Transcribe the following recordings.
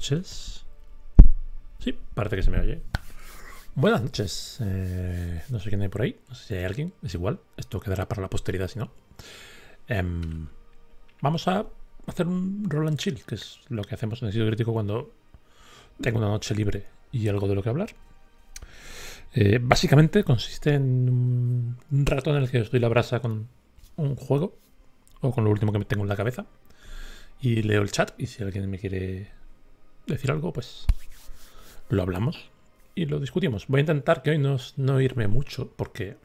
noches. Sí, parece que se me oye. Buenas noches. Eh, no sé quién hay por ahí. No sé si hay alguien. Es igual. Esto quedará para la posteridad si no. Em, vamos a hacer un roll and chill, que es lo que hacemos en el sitio crítico cuando tengo una noche libre y algo de lo que hablar. Eh, básicamente consiste en un rato en el que estoy la brasa con un juego o con lo último que me tengo en la cabeza y leo el chat y si alguien me quiere decir algo, pues lo hablamos y lo discutimos. Voy a intentar que hoy no, no irme mucho porque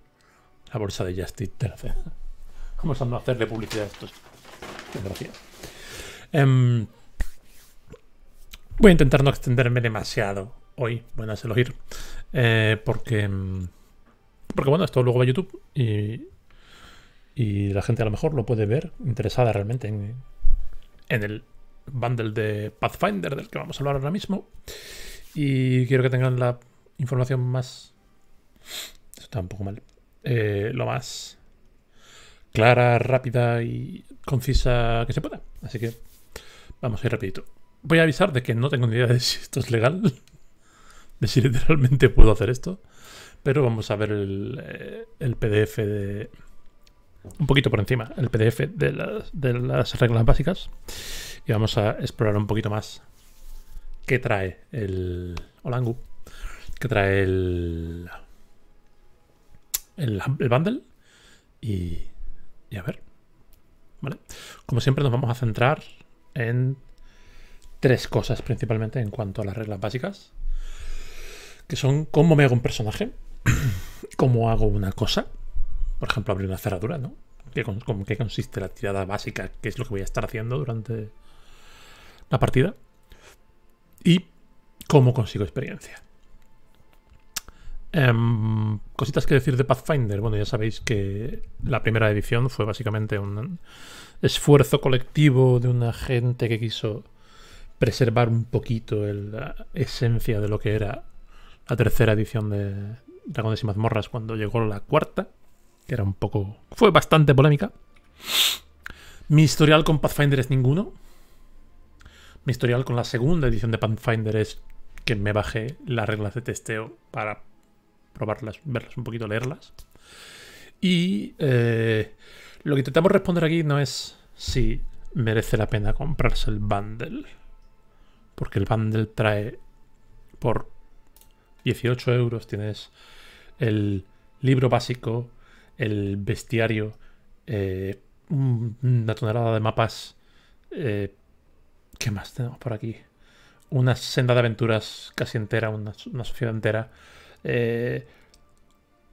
la bolsa de Justice te la Vamos a no hacerle publicidad a estos? gracias em, voy a intentar no extenderme demasiado hoy. Bueno, a ir. Eh, porque. Em, porque bueno, esto luego va a YouTube y. la gente a lo mejor lo puede ver interesada realmente en el bundle de Pathfinder, del que vamos a hablar ahora mismo. Y quiero que tengan la información más. Eso está un poco mal. Eh, lo más clara, rápida y concisa que se pueda. Así que vamos a ir rapidito. Voy a avisar de que no tengo ni idea de si esto es legal, de si literalmente puedo hacer esto, pero vamos a ver el, eh, PDF de... Un poquito por encima, el PDF de las, de las reglas básicas y vamos a explorar un poquito más qué trae el Olangu, qué trae el, el, bundle y, y, a ver. ¿Vale? Como siempre nos vamos a centrar en tres cosas principalmente en cuanto a las reglas básicas, que son cómo me hago un personaje, cómo hago una cosa, por ejemplo abrir una cerradura, ¿no? ¿Qué, qué consiste la tirada básica, qué es lo que voy a estar haciendo durante la partida y cómo consigo experiencia. Em, cositas que decir de Pathfinder. Bueno, ya sabéis que la primera edición fue básicamente un esfuerzo colectivo de una gente que quiso preservar un poquito la esencia de lo que era la tercera edición de Dragones y Mazmorras cuando llegó la cuarta, que era un poco... fue bastante polémica. Mi historial con Pathfinder es ninguno. Mi historial con la segunda edición de Pathfinder es que me bajé las reglas de testeo para probarlas, verlas un poquito, leerlas. Y eh, lo que intentamos responder aquí no es si merece la pena comprarse el bundle. Porque el bundle trae por 18 euros tienes el libro básico, el bestiario, eh, una tonelada de mapas, eh, ¿Qué más tenemos por aquí? Una senda de aventuras casi entera, una, sociedad entera. Eh,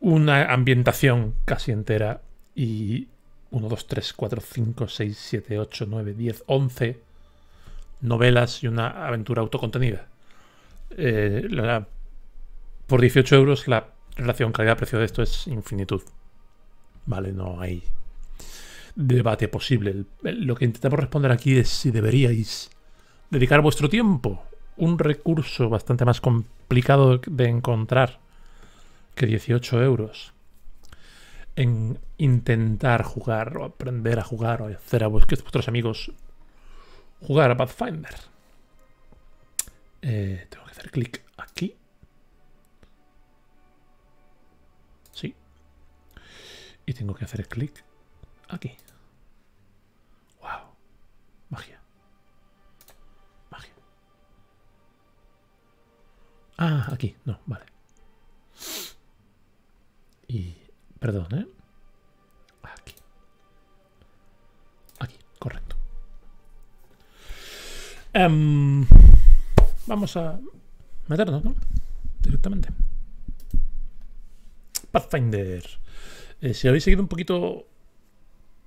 una ambientación casi entera. Y 1, 2, 3, 4, 5, 6, 7, 8, 9, 10, 11 novelas y una aventura autocontenida. Eh, la, por 18 euros la relación calidad-precio de esto es infinitud. Vale, no hay debate posible. Lo que intentamos responder aquí es si deberíais dedicar vuestro tiempo, un recurso bastante más complicado de encontrar que 18 euros, en intentar jugar o aprender a jugar o hacer a vuestros amigos jugar a Pathfinder. Eh, tengo que hacer clic aquí. Sí. Y tengo que hacer clic Aquí. Wow. Magia. Magia. Ah, aquí. No, vale. Y... Perdón, ¿eh? Aquí. Aquí, correcto. Em, vamos a meternos, ¿no? Directamente. Pathfinder. Eh, si habéis seguido un poquito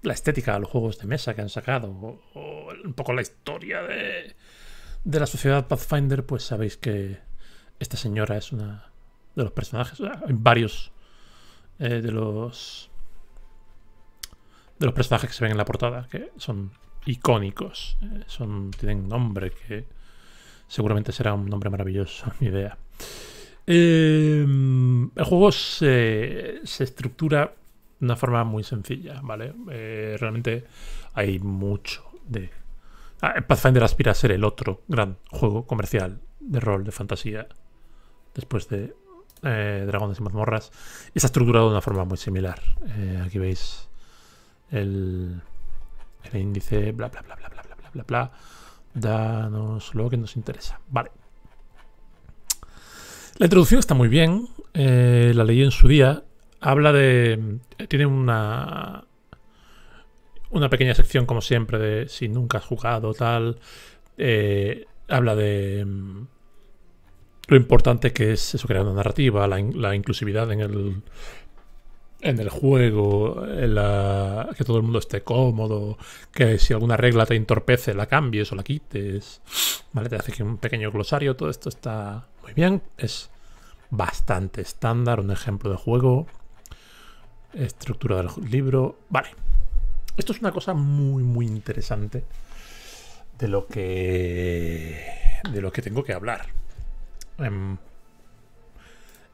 la estética de los juegos de mesa que han sacado, o, un poco la historia de, la sociedad Pathfinder, pues sabéis que esta señora es una de los personajes, ah, hay varios eh, de los de los personajes que se ven en la portada, que son icónicos, eh, son, tienen nombre que seguramente será un nombre maravilloso, mi idea. Em, el juego se, se estructura de una forma muy sencilla, ¿vale? Eh, realmente hay mucho de... Ah, Pathfinder aspira a ser el otro gran juego comercial de rol de fantasía después de eh, Dragones y mazmorras. está estructurado de una forma muy similar. Eh, aquí veis el, el índice, bla, bla, bla, bla, bla, bla, bla, bla, bla. Danos lo que nos interesa. Vale. La introducción está muy bien. la leí en su día habla de... Tiene una... Una pequeña sección, como siempre, de si nunca has jugado, tal. Eh, habla de mm, lo importante que es eso, crear una narrativa, la, la inclusividad en el, en el juego, que todo el mundo esté cómodo, que si alguna regla te entorpece la cambies o la quites, ¿vale? Te hace que un pequeño glosario, todo esto está muy bien, es bastante estándar, un ejemplo de juego Estructura del libro. Vale. Esto es una cosa muy, muy interesante de lo que, de lo que tengo que hablar. Em,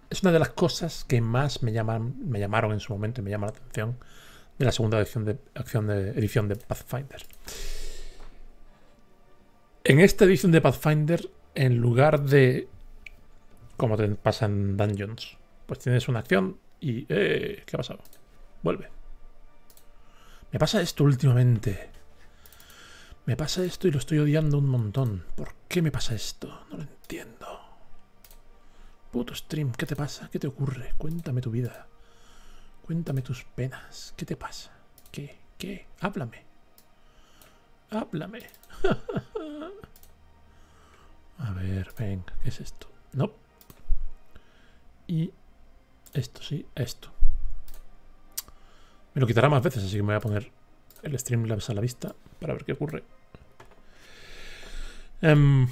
es una de las cosas que más me, llaman, me llamaron en su momento y me llama la atención de la segunda edición de, acción de, edición de Pathfinder. En esta edición de Pathfinder, en lugar de como te pasa en Dungeons, pues tienes una acción, y... Eh, ¿Qué ha pasado? Vuelve. Me pasa esto últimamente. Me pasa esto y lo estoy odiando un montón. ¿Por qué me pasa esto? No lo entiendo. Puto stream, ¿qué te pasa? ¿Qué te ocurre? Cuéntame tu vida. Cuéntame tus penas. ¿Qué te pasa? ¿Qué? ¿Qué? Háblame. Háblame. A ver, venga, ¿qué es esto? No. Y esto sí, esto. Me lo quitará más veces, así que me voy a poner el Streamlabs a la vista para ver qué ocurre. Em,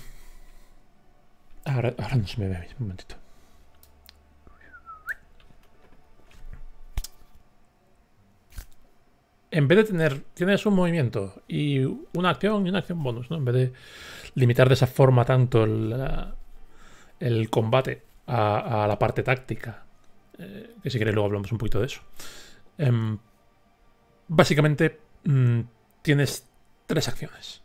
ahora, no se me ve un momentito. en vez de tener, tienes un movimiento y una acción y una acción bonus, ¿no? En vez de limitar de esa forma tanto el, combate a, la parte táctica eh, que si queréis luego hablamos un poquito de eso. Em, básicamente mm, tienes tres acciones.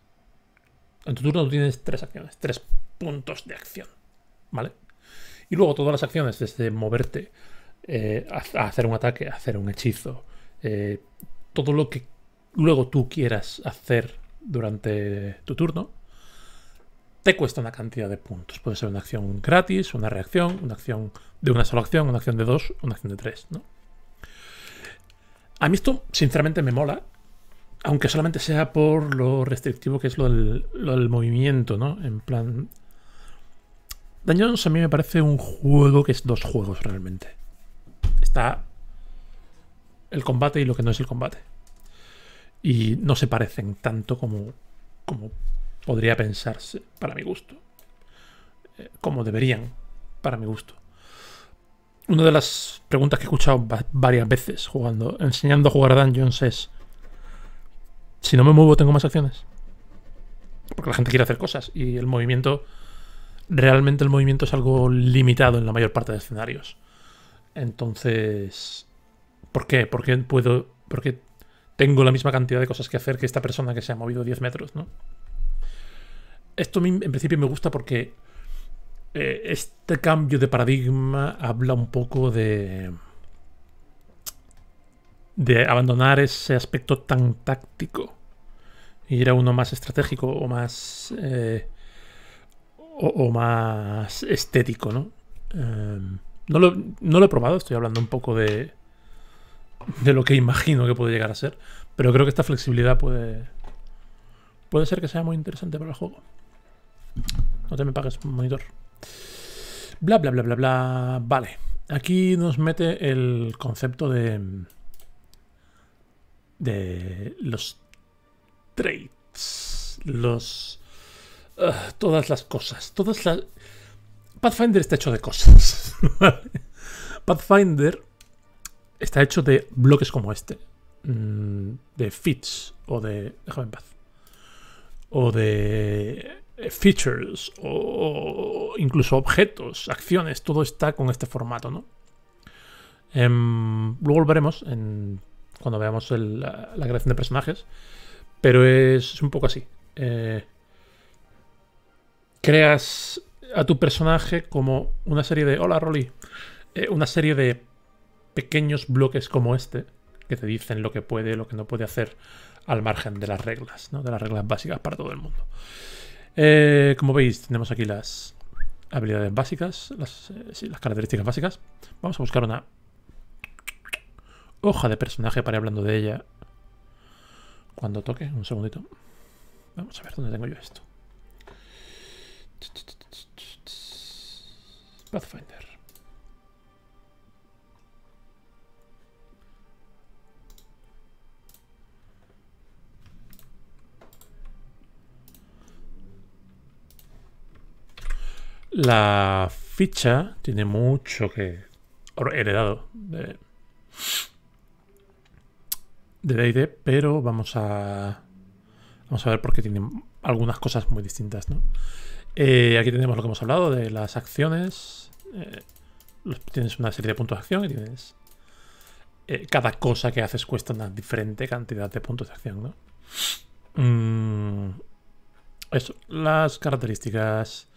En tu turno tienes tres acciones, tres puntos de acción, ¿vale? Y luego todas las acciones, desde moverte, eh, a, hacer un ataque, hacer un hechizo, eh, todo lo que luego tú quieras hacer durante tu turno, te cuesta una cantidad de puntos. Puede ser una acción gratis, una reacción, una acción de una sola acción, una acción de dos, una acción de tres, ¿no? A mí esto, sinceramente, me mola, aunque solamente sea por lo restrictivo que es lo del, movimiento, ¿no? En plan... Dungeons a mí me parece un juego que es dos juegos realmente. Está el combate y lo que no es el combate. Y no se parecen tanto como, como podría pensarse, para mi gusto, eh, como deberían, para mi gusto. Una de las preguntas que he escuchado varias veces jugando, enseñando a jugar a Dungeons es, si no me muevo tengo más acciones. Porque la gente quiere hacer cosas y el movimiento, realmente el movimiento es algo limitado en la mayor parte de escenarios. Entonces, ¿por qué? ¿Por puedo, por tengo la misma cantidad de cosas que hacer que esta persona que se ha movido 10 metros, ¿no? esto en principio me gusta porque eh, este cambio de paradigma habla un poco de de abandonar ese aspecto tan táctico y ir a uno más estratégico o más eh, o, más estético, em, ¿no? lo, no, lo, he probado, estoy hablando un poco de, de lo que imagino que puede llegar a ser, pero creo que esta flexibilidad puede, puede ser que sea muy interesante para el juego. No te me pagues, monitor. Bla, bla, bla, bla, bla. Vale. Aquí nos mete el concepto de... De los traits. Los... Ah, todas las cosas. Todas las... Pathfinder está hecho de cosas. Pathfinder está hecho de bloques como este. Mm, de fits o de... Déjame en paz. O de eh, features o, incluso objetos, acciones, todo está con este formato, ¿no? Em, luego volveremos en, cuando veamos la, creación de personajes, pero es, un poco así. Eh, creas a tu personaje como una serie de... Hola, Rolly. Eh, una serie de pequeños bloques como este, que te dicen lo que puede, lo que no puede hacer, al margen de las reglas, ¿no? De las reglas básicas para todo el mundo. Eh, como veis, tenemos aquí las habilidades básicas, las, eh, las características básicas. Vamos a buscar una hoja de personaje para ir hablando de ella cuando toque. Un segundito. Vamos a ver dónde tengo yo esto. Pathfinder. La ficha tiene mucho que heredado de de idea, pero vamos a vamos a ver porque tiene algunas cosas muy distintas, ¿no? Eh, aquí tenemos lo que hemos hablado de las acciones. Eh, tienes una serie de puntos de acción y tienes eh, cada cosa que haces cuesta una diferente cantidad de puntos de acción, ¿no? Mm, eso, las características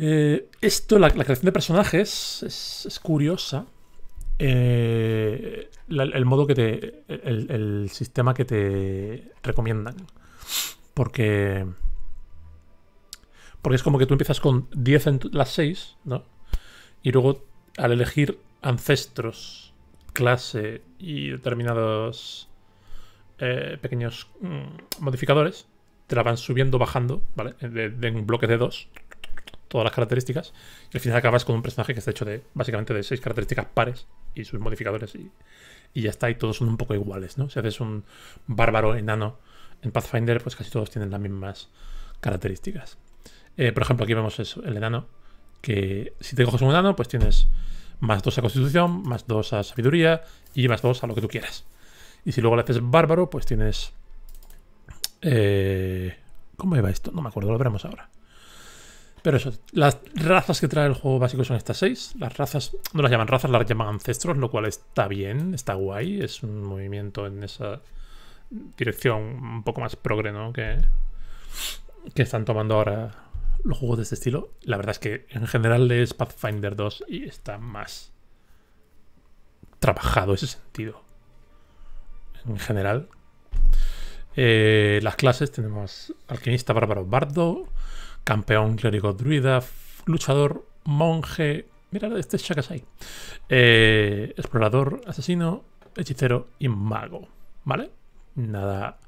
eh, esto, la, creación de personajes, es, curiosa. Eh, el modo que te. El, sistema que te recomiendan. Porque. Porque es como que tú empiezas con 10 en las 6, Y luego al elegir ancestros, clase y determinados eh, pequeños mm, modificadores, te la van subiendo, bajando, ¿vale? En bloques de 2 todas las características. Y al final acabas con un personaje que está hecho de básicamente de seis características pares y sus modificadores y, ya está. Y todos son un poco iguales, ¿no? Si haces un bárbaro enano en Pathfinder, pues casi todos tienen las mismas características. Eh, por ejemplo, aquí vemos el enano, que si te coges un enano, pues tienes más 2 a constitución, más dos a sabiduría y más dos a lo que tú quieras. Y si luego le haces bárbaro, pues tienes... Eh, ¿Cómo iba esto? No me acuerdo, lo veremos ahora. Pero eso, las razas que trae el juego básico son estas seis. Las razas, no las llaman razas, las llaman ancestros, lo cual está bien, está guay. Es un movimiento en esa dirección un poco más progre, ¿no? Que, que están tomando ahora los juegos de este estilo. La verdad es que en general es Pathfinder 2 y está más trabajado ese sentido. En general. Eh, las clases tenemos alquimista, bárbaro, bardo, campeón clérigo druida, luchador, monje. Mira, este es ahí. Eh, explorador, asesino, hechicero y mago. ¿Vale? Nada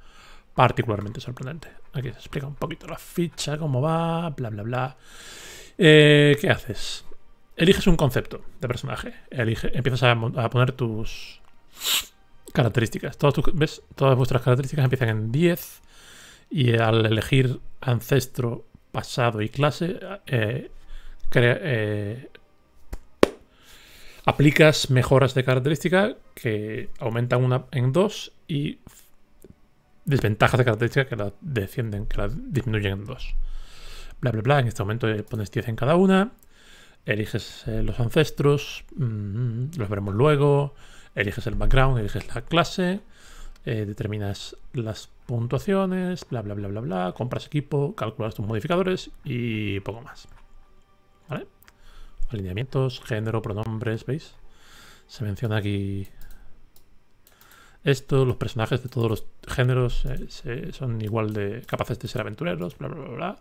particularmente sorprendente. Aquí se explica un poquito la ficha, cómo va, bla, bla, bla. Eh, ¿Qué haces? Eliges un concepto de personaje. empiezas a, poner tus características. Todas, ¿ves? Todas vuestras características empiezan en 10 y al elegir ancestro pasado y clase, eh, eh, aplicas mejoras de característica que aumentan una en dos y desventajas de característica que la descienden, que la disminuyen en dos. Bla, bla, bla. En este momento eh, pones 10 en cada una. Eliges los ancestros, mm, los veremos luego. Eliges el background, eliges la clase. Eh, determinas las puntuaciones, bla, bla, bla, bla, bla, compras equipo, calculas tus modificadores y poco más. ¿Vale? Alineamientos, género, pronombres, ¿veis? Se menciona aquí esto, los personajes de todos los géneros eh, son igual de capaces de ser aventureros, bla, bla, bla,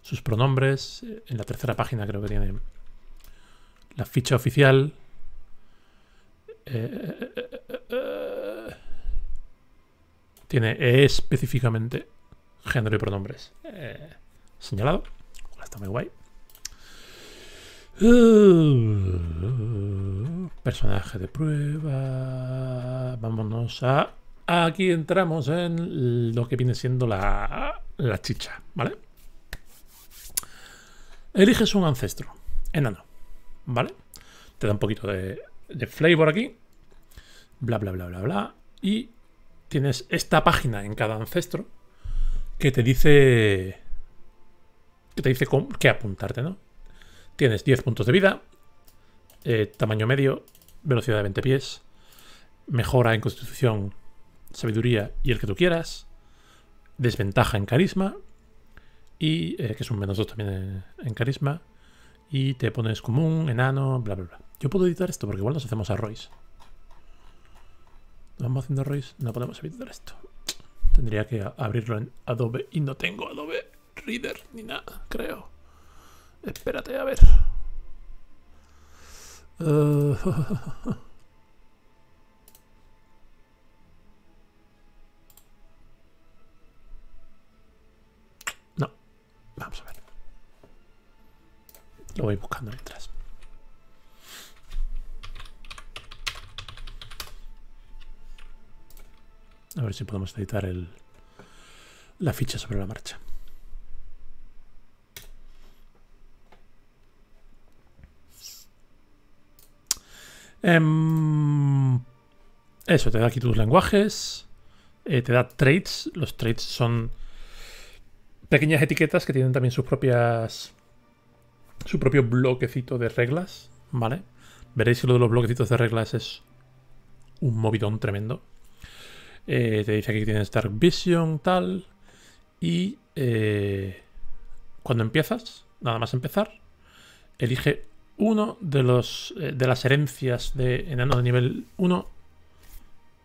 Sus pronombres, eh, en la tercera página creo que tiene la ficha oficial. Eh, tiene específicamente género y pronombres eh, señalado. Está muy guay. Uh, personaje de prueba. Vámonos a... Aquí entramos en lo que viene siendo la, la chicha, ¿vale? Eliges un ancestro, enano, ¿vale? Te da un poquito de, de flavor aquí. Bla, bla, bla, bla, bla. Y tienes esta página en cada ancestro que te dice que te dice que apuntarte, ¿no? Tienes 10 puntos de vida, eh, tamaño medio, velocidad de 20 pies, mejora en constitución, sabiduría y el que tú quieras, desventaja en carisma, y eh, que es un menos 2 también en, carisma, y te pones común, enano, bla, bla, bla. Yo puedo editar esto porque igual nos hacemos a vamos haciendo Race, no podemos evitar esto. Tendría que abrirlo en Adobe y no tengo Adobe Reader ni nada, creo. Espérate, a ver. Eh, no, vamos a ver. Lo voy buscando mientras. A ver si podemos editar el, la ficha sobre la marcha. Em, eso, te da aquí tus lenguajes, eh, te da traits. Los traits son pequeñas etiquetas que tienen también sus propias. su propio bloquecito de reglas, ¿vale? Veréis que lo de los bloquecitos de reglas es un movidón tremendo. Eh, te dice aquí que tienes Dark Vision, tal. Y eh, cuando empiezas, nada más empezar, elige uno de los eh, de las herencias de enano de nivel 1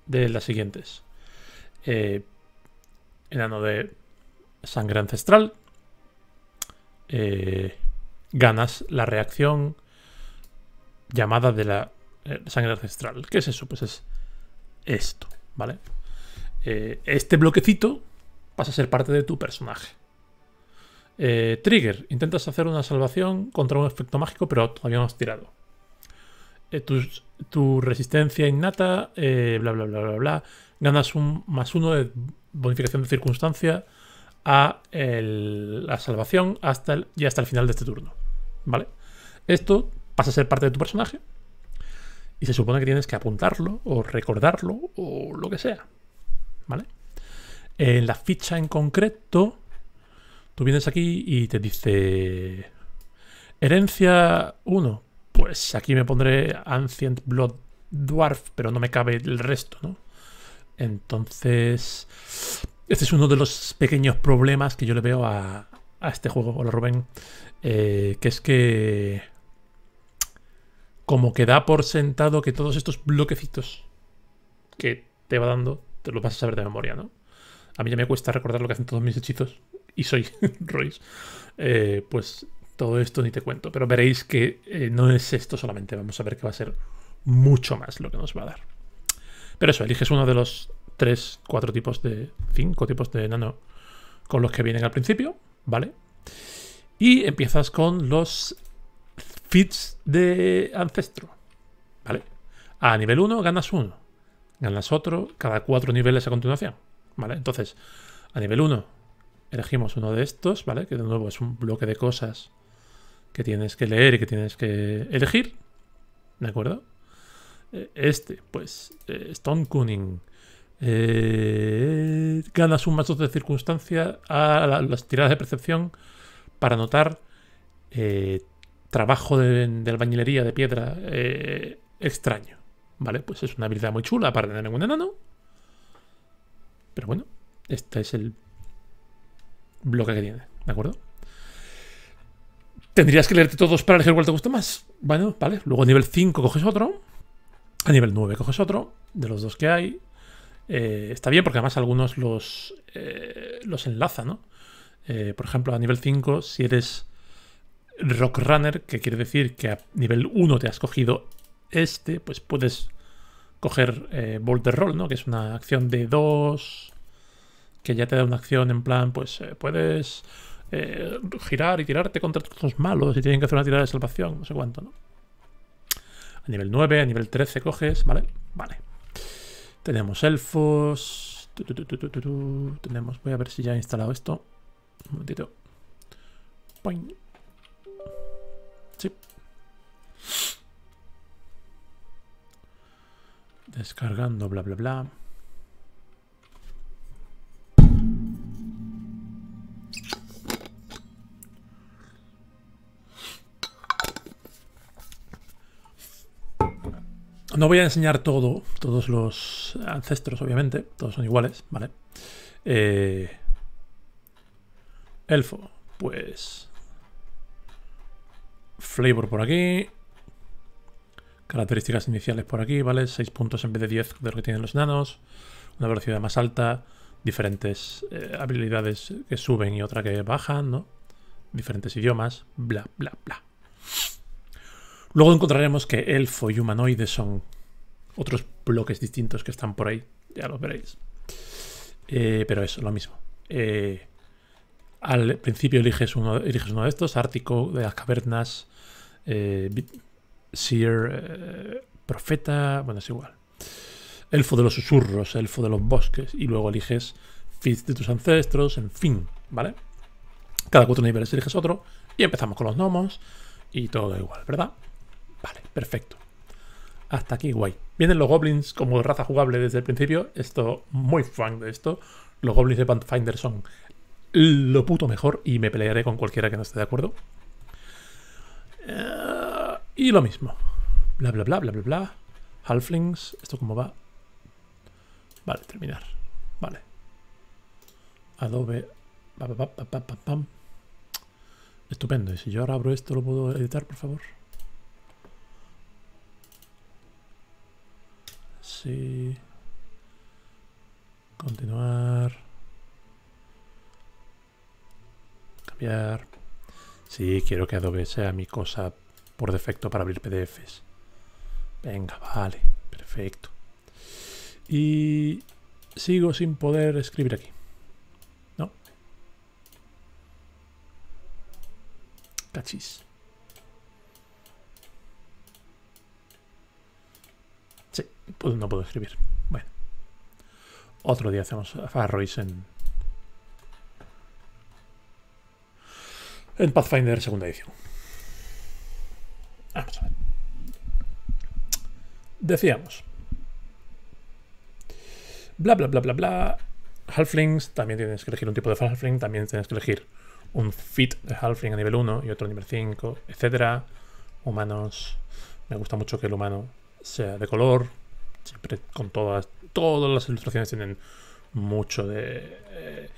de las siguientes. enano de sangre ancestral. ganas la reacción llamada de la sangre ancestral. ¿Qué es eso? Pues es esto, ¿vale? Eh, este bloquecito pasa a ser parte de tu personaje. Eh, trigger, intentas hacer una salvación contra un efecto mágico, pero todavía no has tirado. Eh, tu, resistencia innata, bla, bla, bla, bla, bla. Ganas un más uno de bonificación de circunstancia a la salvación hasta y hasta el final de este turno. ¿Vale? Esto pasa a ser parte de tu personaje y se supone que tienes que apuntarlo o recordarlo o lo que sea. ¿vale? En la ficha en concreto, tú vienes aquí y te dice herencia 1. Pues aquí me pondré Ancient Blood Dwarf, pero no me cabe el resto, ¿no? Entonces, este es uno de los pequeños problemas que yo le veo a, este juego. Hola Rubén. Eh, que es que... Como que da por sentado que todos estos bloquecitos que te va dando te lo vas a saber de memoria, ¿no? A mí ya me cuesta recordar lo que hacen todos mis hechizos y soy Royce. Eh, pues todo esto ni te cuento, pero veréis que eh, no es esto solamente, vamos a ver que va a ser mucho más lo que nos va a dar. Pero eso, eliges uno de los tres, cuatro tipos de, cinco tipos de nano con los que vienen al principio, ¿vale? Y empiezas con los feats de ancestro, ¿vale? A nivel 1 ganas uno ganas otro, cada cuatro niveles a continuación, ¿vale? Entonces, a nivel 1 elegimos uno de estos, ¿vale? Que de nuevo es un bloque de cosas que tienes que leer y que tienes que elegir, ¿de acuerdo? Eh, este, pues, eh, Stone Cunning. Eh, ganas un más de circunstancia a las tiradas de percepción para notar trabajo de, albañilería de piedra extraño. Vale, pues es una habilidad muy chula para tener en un enano. Pero bueno, este es el bloque que tiene, ¿de acuerdo? Tendrías que leerte todos para elegir cuál te gusta más. Bueno, vale. Luego a nivel 5 coges otro. A nivel 9 coges otro. De los dos que hay. Eh, está bien porque además algunos los, eh, los enlaza, ¿no? Eh, por ejemplo, a nivel 5, si eres Rock Runner, que quiere decir que a nivel 1 te has cogido este, pues puedes coger eh, Roll, ¿no? Que es una acción de 2, que ya te da una acción en plan, pues eh, puedes eh, girar y tirarte contra los malos y tienen que hacer una tirada de salvación, no sé cuánto, ¿no? A nivel 9, a nivel 13 coges, ¿vale? Vale. Tenemos elfos. tenemos, voy a ver si ya he instalado esto. Un momentito. Sí, Descargando, bla, bla, bla. No voy a enseñar todo, todos los ancestros, obviamente, todos son iguales, ¿vale? Eh, elfo, pues... Flavor por aquí, Características iniciales por aquí, ¿vale? 6 puntos en vez de 10 de lo que tienen los nanos, Una velocidad más alta. Diferentes eh, habilidades que suben y otra que bajan, ¿no? Diferentes idiomas. Bla, bla, bla. Luego encontraremos que elfo y humanoide son otros bloques distintos que están por ahí. Ya los veréis. Eh, pero eso, lo mismo. Eh, al principio eliges uno, uno de estos, Ártico, de las cavernas, Seer, eh, Profeta, bueno, es igual. Elfo de los susurros, elfo de los bosques, y luego eliges Fist de tus ancestros, en fin, ¿vale? Cada cuatro niveles eliges otro, y empezamos con los gnomos, y todo igual, ¿verdad? Vale, perfecto. Hasta aquí, guay. Vienen los goblins como raza jugable desde el principio, esto, muy fan de esto. Los goblins de Pathfinder son lo puto mejor, y me pelearé con cualquiera que no esté de acuerdo. Eh, y lo mismo. Bla, bla, bla, bla, bla, bla. Halflings. ¿Esto cómo va? Vale, terminar. Vale. Adobe. Estupendo. Y si yo ahora abro esto, ¿lo puedo editar, por favor? Sí. Continuar. Cambiar. Sí, quiero que Adobe sea mi cosa por defecto para abrir PDFs. Venga, vale, perfecto. Y sigo sin poder escribir aquí. ¿No? Cachis. Sí, pues no puedo escribir. Bueno. Otro día hacemos Farrois en... En Pathfinder segunda edición. Decíamos. Bla, bla, bla, bla, bla. Halflings, también tienes que elegir un tipo de Halfling, también tienes que elegir un fit de Halfling a nivel 1 y otro a nivel 5, etcétera. Humanos. Me gusta mucho que el humano sea de color. Siempre con todas, todas las ilustraciones tienen mucho de... Eh,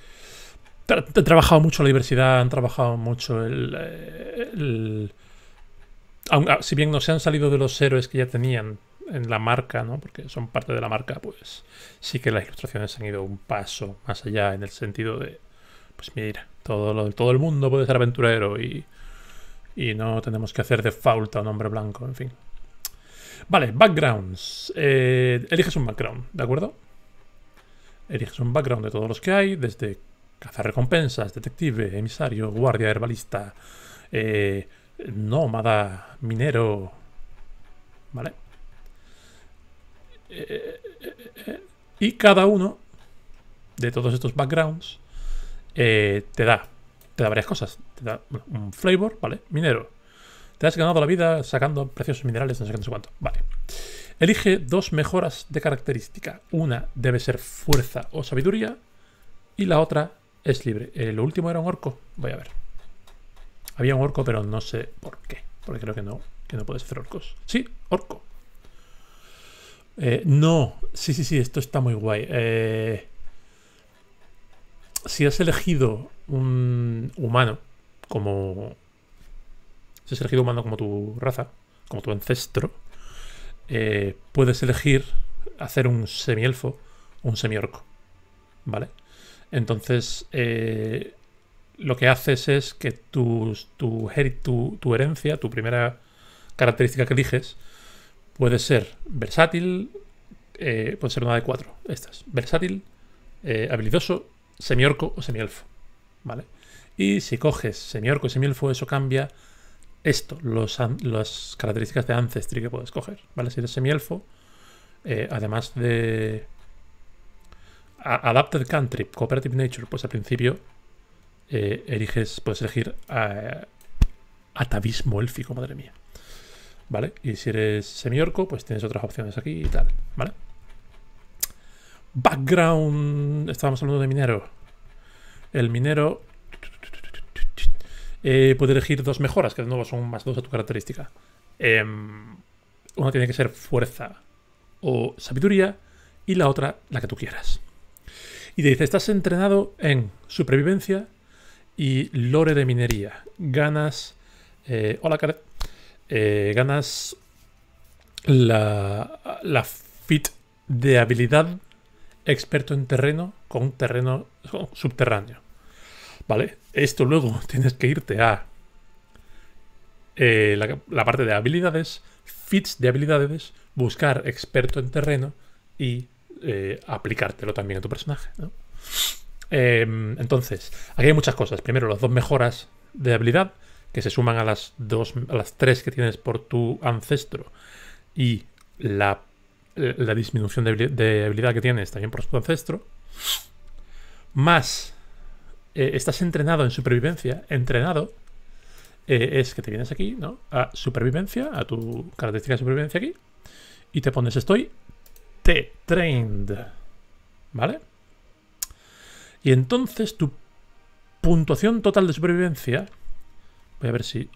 han trabajado mucho la diversidad, han trabajado mucho el eh, aunque ah, si bien no se han salido de los héroes que ya tenían en la marca, ¿no? porque son parte de la marca, pues sí que las ilustraciones han ido un paso más allá en el sentido de, pues mira, todo, lo, todo el mundo puede ser aventurero y, y no tenemos que hacer de falta un hombre blanco, en fin. Vale, backgrounds. Eh, eliges un background, ¿de acuerdo? Eliges un background de todos los que hay, desde cazar recompensas, detective, emisario, guardia, herbalista, eh, nómada, minero, ¿vale? Eh, eh, eh, y cada uno de todos estos backgrounds te da te da varias cosas. Te da un flavor, ¿vale? Minero. Te has ganado la vida sacando preciosos minerales, no sé qué, sé cuánto. Vale. Elige dos mejoras de característica. Una debe ser fuerza o sabiduría y la otra es libre. el último era un orco. Voy a ver. Había un orco, pero no sé por qué. Porque creo que no, que no puedes hacer orcos. Sí, orco. Eh, no, sí, sí, sí, esto está muy guay. Eh, si has elegido un humano como... Si has elegido humano como tu raza, como tu ancestro, eh, puedes elegir hacer un semielfo o un semiorco. ¿Vale? Entonces, lo que haces es que tu, tu, tu herencia, tu primera característica que eliges, puede ser versátil, eh, puede ser una de cuatro, estas. Versátil, eh, habilidoso, semiorco o semielfo. ¿Vale? Y si coges semiorco y semielfo, eso cambia esto, los, las características de Ancestry que puedes coger. ¿Vale? Si eres semielfo, eh, además de... Adapted Country, Cooperative Nature, pues al principio eriges, eh, puedes elegir a, eh, atavismo élfico, madre mía. ¿Vale? Y si eres Semi-orco, pues tienes otras opciones aquí y tal, ¿vale? Background, estábamos hablando de minero. El minero eh, puede elegir dos mejoras, que de nuevo son más dos a tu característica. Em, una tiene que ser fuerza o sabiduría y la otra la que tú quieras. Y te dice, estás entrenado en supervivencia, y lore de minería. Ganas. Eh, hola, Caret. Eh, ganas la, la fit de habilidad experto en terreno con terreno subterráneo. Vale, esto luego tienes que irte a eh, la, la, parte de habilidades, fits de habilidades, buscar experto en terreno y aplicártelo también a tu personaje. ¿no? Em, entonces, aquí hay muchas cosas. Primero, las dos mejoras de habilidad que se suman a las dos, las tres que tienes por tu ancestro y la, disminución de, habilidad que tienes también por tu ancestro. Más, eh, estás entrenado en supervivencia. Entrenado eh, es que te vienes aquí, ¿no? A supervivencia, a tu característica de supervivencia aquí. Y te pones estoy Te trained ¿Vale? Y entonces tu puntuación total de supervivencia... Voy a ver si...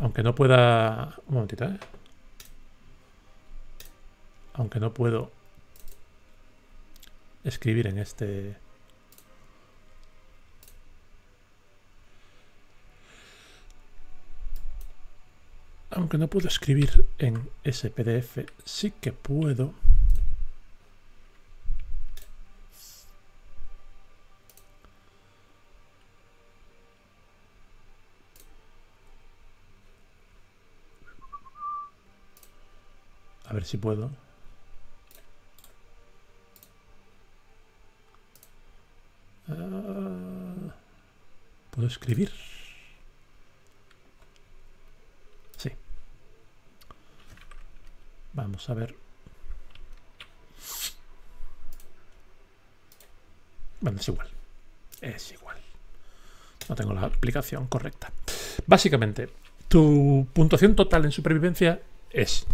Aunque no pueda... Un momentito, ¿eh? Aunque no puedo escribir en este... Aunque no puedo escribir en ese PDF, sí que puedo... A ver si puedo. Ah, ¿Puedo escribir? Sí. Vamos a ver. Bueno, es igual. Es igual. No tengo la aplicación correcta. Básicamente, tu puntuación total en supervivencia es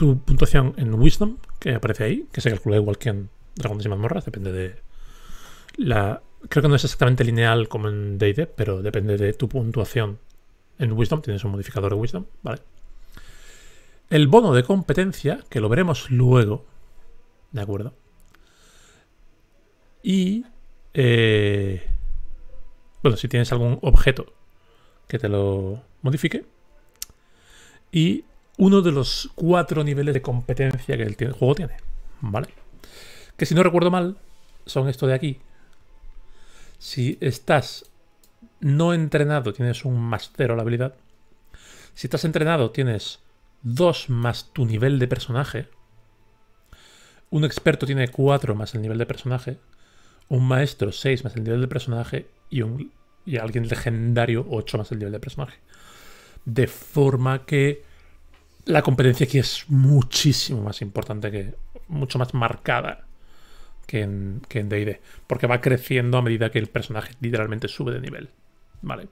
tu puntuación en Wisdom, que aparece ahí, que se calcula igual que en Dragones y Mazmorras, depende de la... Creo que no es exactamente lineal como en D&D, pero depende de tu puntuación en Wisdom, tienes un modificador de Wisdom, ¿vale? El bono de competencia, que lo veremos luego, ¿de acuerdo? Y... Eh, bueno, si tienes algún objeto que te lo modifique. Y uno de los cuatro niveles de competencia que el, juego tiene, ¿vale? Que si no recuerdo mal, son esto de aquí. Si estás no entrenado, tienes un más cero la habilidad. Si estás entrenado, tienes dos más tu nivel de personaje. Un experto tiene cuatro más el nivel de personaje. Un maestro 6 más el nivel de personaje. Y, un, y alguien legendario 8 más el nivel de personaje. De forma que la competencia aquí es muchísimo más importante que. mucho más marcada que en, que en DD. Porque va creciendo a medida que el personaje literalmente sube de nivel. Vale.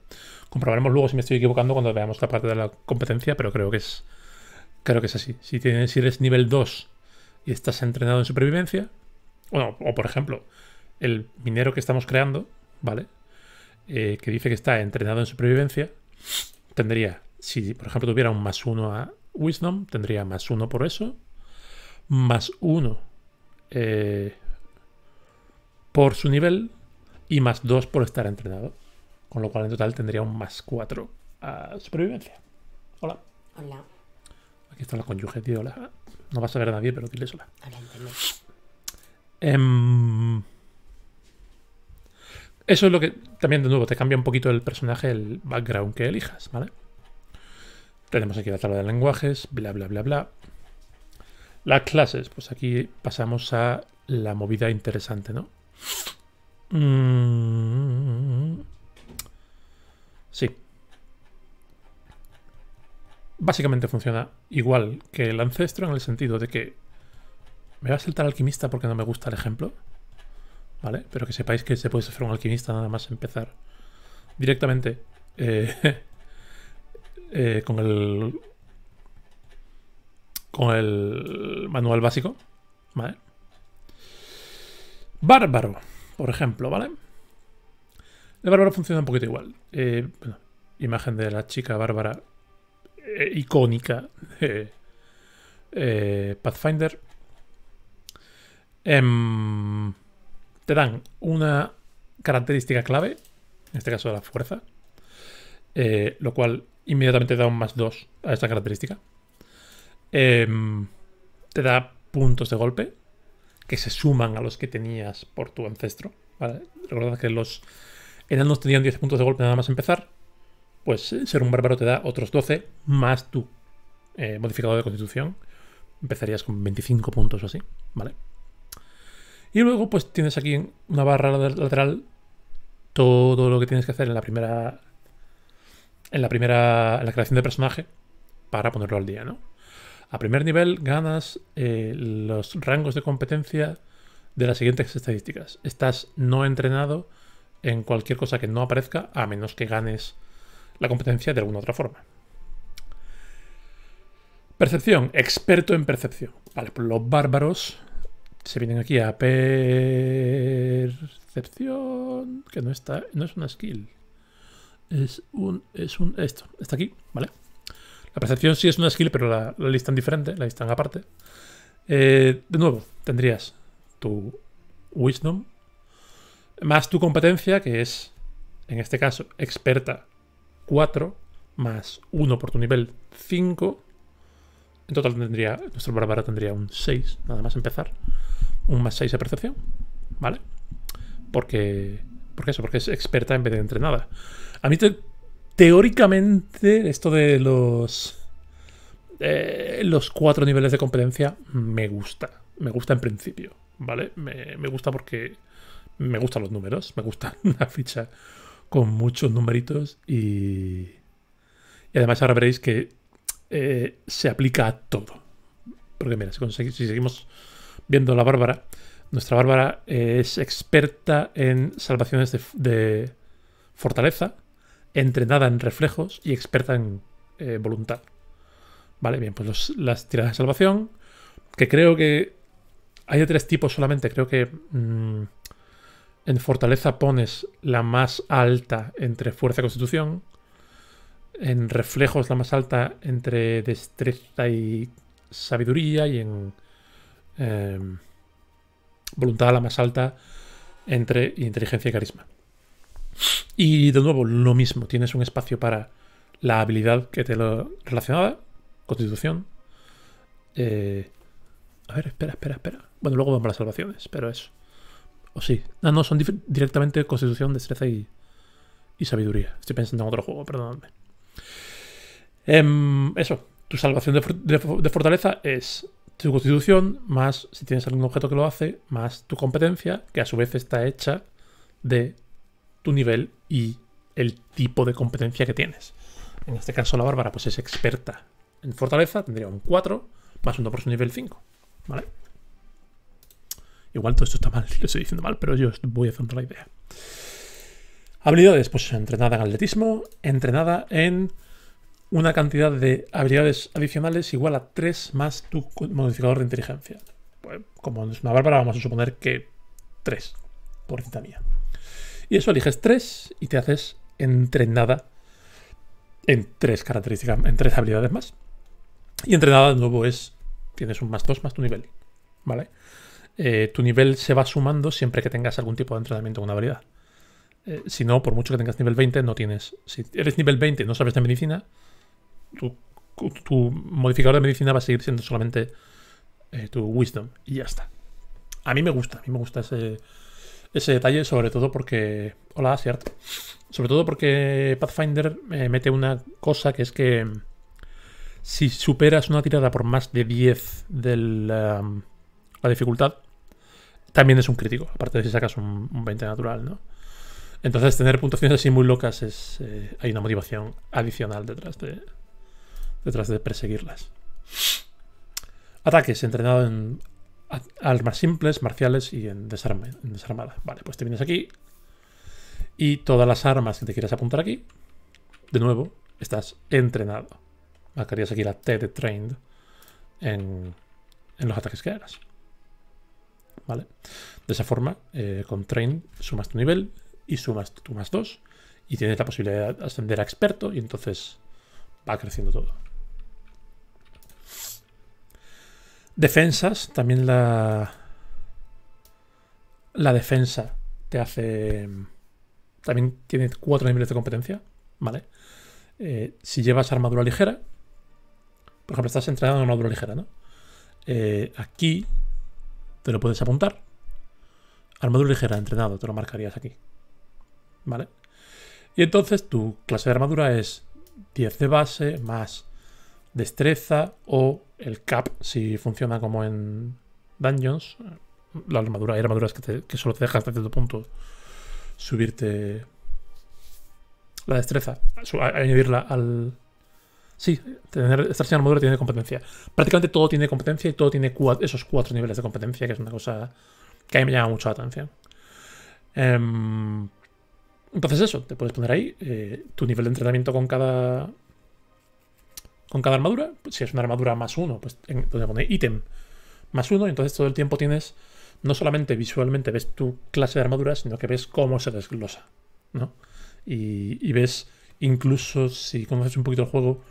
Comprobaremos luego si me estoy equivocando cuando veamos la parte de la competencia, pero creo que es. Creo que es así. Si, tienes, eres nivel 2 y estás entrenado en supervivencia. o por ejemplo, el minero que estamos creando, ¿vale? Eh, que dice que está entrenado en supervivencia. Tendría, si por ejemplo tuviera un más 1 a Wisdom tendría más uno por eso, más uno eh, por su nivel y más dos por estar entrenado. Con lo cual en total tendría un más 4 a supervivencia. Hola. Hola. Aquí está la conyuge, tío. Hola. No vas a ver a nadie, pero hola. Hola, hola. Em, eso es lo que también, de nuevo, te cambia un poquito el personaje, el background que elijas, ¿vale? Tenemos aquí la tabla de lenguajes, bla, bla, bla, bla. Las clases, pues aquí pasamos a la movida interesante, ¿no? Mm. Sí. Básicamente funciona igual que el ancestro en el sentido de que me va a saltar alquimista porque no me gusta el ejemplo. ¿Vale? Pero que sepáis que se puede ser un alquimista nada más empezar. Directamente eh, eh, con el con el manual básico, ¿vale? Bárbaro, por ejemplo, ¿vale? El bárbaro funciona un poquito igual. Eh, imagen de la chica bárbara eh, icónica Pathfinder. Em, te dan una característica clave, en este caso la fuerza, lo cual inmediatamente te da un más 2 a esta característica. Em, te da puntos de golpe que se suman a los que tenías por tu ancestro. ¿vale? Recordad que los enanos tenían 10 puntos de golpe nada más empezar. Pues eh, ser un bárbaro te da otros 12 más tu eh, modificador de constitución. Empezarías con 25 puntos o así, ¿vale? Y luego pues tienes aquí en una barra lateral todo lo que tienes que hacer en la primera en la primera, la creación de personaje para ponerlo al día, ¿no? A primer nivel ganas eh, los rangos de competencia de las siguientes estadísticas. Estás no entrenado en cualquier cosa que no aparezca a menos que ganes la competencia de alguna otra forma. Percepción, experto en percepción. Vale, pues los bárbaros se vienen aquí a percepción, que no está, no es una skill es un, es un, esto, está aquí, ¿vale? La percepción sí es una skill, pero la, la listan diferente, la listan aparte. Eh, de nuevo, tendrías tu Wisdom, más tu competencia, que es, en este caso, experta 4, más 1 por tu nivel 5. En total tendría, nuestro bárbaro tendría un 6, nada más empezar. Un más 6 de percepción, ¿vale? Porque ¿Por qué eso, porque es experta en vez de entrenada. A mí te, teóricamente esto de los... Eh, los cuatro niveles de competencia me gusta. Me gusta en principio, ¿vale? Me, gusta porque me gustan los números, me gusta una ficha con muchos numeritos y... Y además ahora veréis que eh, se aplica a todo. Porque mira, si, seguimos viendo la Bárbara, nuestra Bárbara es experta en salvaciones de, fortaleza, entrenada en reflejos y experta en eh, voluntad. Vale, bien, pues las tiradas de salvación, que creo que hay de tres tipos solamente, creo que mm, en fortaleza pones la más alta entre fuerza y constitución, en reflejos la más alta entre destreza y sabiduría y en... Em, voluntad a la más alta entre inteligencia y carisma. Y de nuevo, lo mismo, tienes un espacio para la habilidad que te lo relacionada, constitución. Eh, a ver, espera, espera, espera. Bueno, luego vamos a las salvaciones, pero eso. O sí. No, ah, no, son directamente constitución, destreza y, y sabiduría. Estoy pensando en otro juego, perdóname. Em, eso, tu salvación de fortaleza es tu constitución, más si tienes algún objeto que lo hace, más tu competencia, que a su vez está hecha de tu nivel y el tipo de competencia que tienes. En este caso la Bárbara pues es experta en fortaleza, tendría un 4 más uno por su nivel 5. Igual todo esto está mal, lo estoy diciendo mal, pero yo voy a centrar la idea. Habilidades, pues entrenada en atletismo, entrenada en una cantidad de habilidades adicionales igual a 3 más tu modificador de inteligencia. Pues, como es una bárbara, vamos a suponer que 3, por cita mía. Y eso eliges 3 y te haces entrenada en tres características, en tres habilidades más. Y entrenada de nuevo es, tienes un más 2 más tu nivel, ¿vale? Eh, tu nivel se va sumando siempre que tengas algún tipo de entrenamiento con una habilidad. Eh, si no, por mucho que tengas nivel 20, no tienes. Si eres nivel 20 no sabes de medicina, tu, modificador de medicina va a seguir siendo solamente eh, tu wisdom y ya está. A mí me gusta, a mí me gusta ese, ese detalle, sobre todo porque... Hola, cierto. Sobre todo porque Pathfinder eh, mete una cosa que es que mm, si superas una tirada por más de 10 de la, dificultad, también es un crítico, aparte de si sacas un, 20 natural, ¿no? Entonces tener puntuaciones así muy locas es... Eh, hay una motivación adicional detrás de, detrás de perseguirlas. Ataques, entrenado en armas simples, marciales y en, desarmada. Vale, pues te vienes aquí y todas las armas que te quieras apuntar aquí, de nuevo, estás entrenado. Marcarías aquí la T de Trained en, los ataques que hagas. ¿Vale? De esa forma, eh, con Trained sumas tu nivel y sumas tu más 2 y tienes la posibilidad de ascender a experto y entonces va creciendo todo. Defensas, también la. La defensa te hace. También tiene cuatro niveles de competencia, ¿vale? Eh, si llevas armadura ligera, por ejemplo, estás entrenado en armadura ligera, ¿no? Eh, aquí te lo puedes apuntar. Armadura ligera, entrenado, te lo marcarías aquí. ¿Vale? Y entonces tu clase de armadura es 10 de base más destreza o el cap si funciona como en dungeons. La armadura, hay armaduras que, solo te deja hasta cierto punto subirte la destreza, añadirla al... Sí, tener, estar sin armadura tiene competencia. Prácticamente todo tiene competencia y todo tiene esos cuatro niveles de competencia, que es una cosa que a mí me llama mucho la atención. Em, entonces eso, te puedes poner ahí eh, tu nivel de entrenamiento con cada con cada armadura. Pues, si es una armadura más uno, pues donde pone ítem más uno. Y entonces todo el tiempo tienes, no solamente visualmente ves tu clase de armadura, sino que ves cómo se desglosa. Y, ves, incluso si conoces un poquito el juego,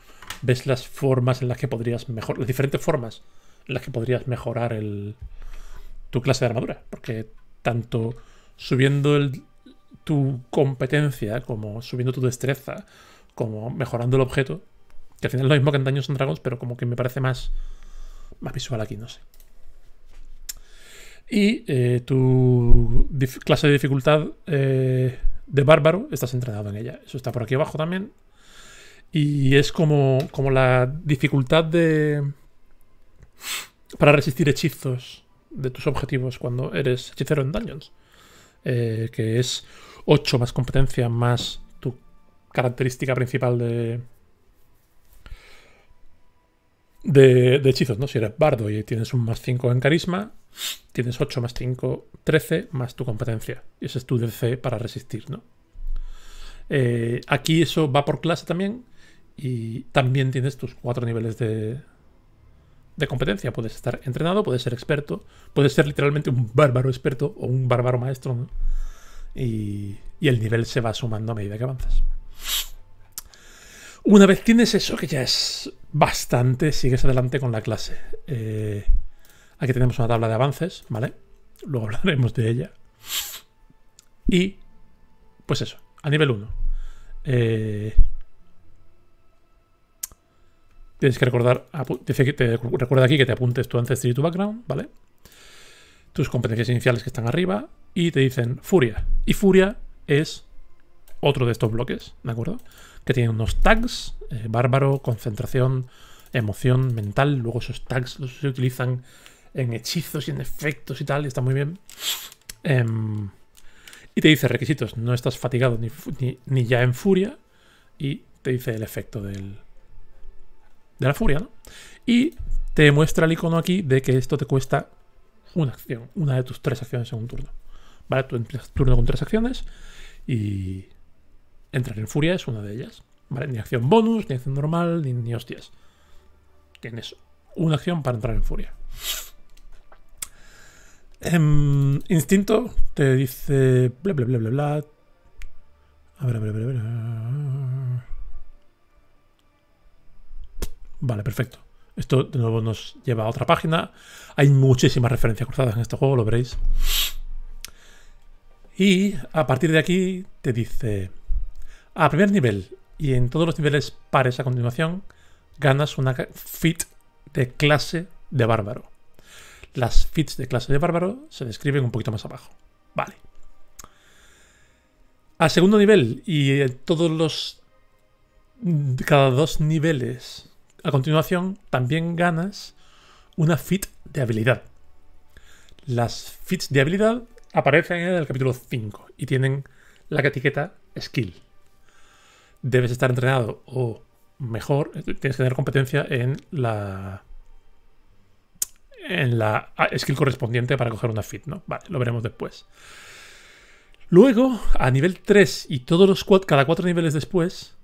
ves las formas en las que podrías mejorar, las diferentes formas en las que podrías mejorar el, tu clase de armadura. Porque tanto subiendo tu competencia, como subiendo tu destreza, como mejorando el objeto, que al final es lo mismo que en Daños and Dragons, pero como que me parece más, más visual aquí, no sé. Y eh, tu clase de dificultad eh, de bárbaro, estás entrenado en ella. Eso está por aquí abajo también. Y es como, como la dificultad de... para resistir hechizos de tus objetivos cuando eres hechicero en Dungeons. Eh, que es 8 más competencia más tu característica principal de, de, hechizos, ¿no? Si eres bardo y tienes un más 5 en carisma, tienes 8 más 5, 13 más tu competencia. Y ese es tu DC para resistir, ¿no? Eh, aquí eso va por clase también y también tienes tus cuatro niveles de, de competencia. Puedes estar entrenado, puedes ser experto, puedes ser literalmente un bárbaro experto o un bárbaro maestro, ¿no? y el nivel se va sumando a medida que avanzas. Una vez tienes eso, que ya es bastante, sigues adelante con la clase. Eh, aquí tenemos una tabla de avances, ¿vale? Luego hablaremos de ella. Y, pues eso, a nivel 1. Eh, tienes que recordar, te recuerda aquí que te apuntes tu ancestry y tu background, ¿vale? Tus competencias iniciales que están arriba. Y te dicen furia. Y furia es otro de estos bloques, ¿de acuerdo? que tiene unos tags, eh, bárbaro, concentración, emoción, mental. Luego esos tags los se utilizan en hechizos y en efectos y tal, y está muy bien. Em, y te dice requisitos, no estás fatigado ni, ya en furia, y te dice el efecto del, de la furia, ¿no? Y te muestra el icono aquí de que esto te cuesta una acción, una de tus tres acciones en un turno. ¿Vale? Tú empiezas turno con tres acciones y Entrar en furia es una de ellas. ¿Vale? Ni acción bonus, ni acción normal, ni, hostias. Tienes una acción para entrar en furia. Em, instinto te dice. Bla, bla, bla, bla, bla. A ver, a ver, a ver, a ver. Vale, perfecto. Esto de nuevo nos lleva a otra página. Hay muchísimas referencias cruzadas en este juego, lo veréis. Y a partir de aquí te dice a primer nivel y en todos los niveles pares a continuación, ganas una fit de clase de bárbaro. Las fits de clase de bárbaro se describen un poquito más abajo. Vale. A segundo nivel y en todos los... cada dos niveles a continuación, también ganas una fit de habilidad. Las fits de habilidad aparecen en el capítulo 5 y tienen la etiqueta skill debes estar entrenado o mejor, tienes que tener competencia en la en la ah, skill correspondiente para coger una fit, ¿no? Vale, lo veremos después. Luego, a nivel 3 y todos los cuatro, cada cuatro niveles después,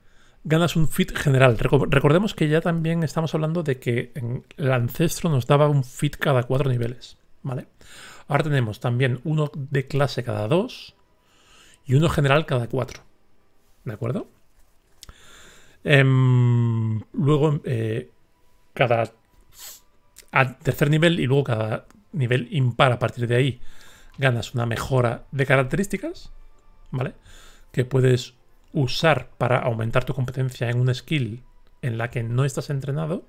ganas un fit general. Recordemos que ya también estamos hablando de que el ancestro nos daba un fit cada cuatro niveles, ¿vale? Ahora tenemos también uno de clase cada dos y uno general cada cuatro, ¿de acuerdo? Em, luego, eh, cada tercer nivel y luego cada nivel impar a partir de ahí, ganas una mejora de características, ¿vale? Que puedes usar para aumentar tu competencia en un skill en la que no estás entrenado.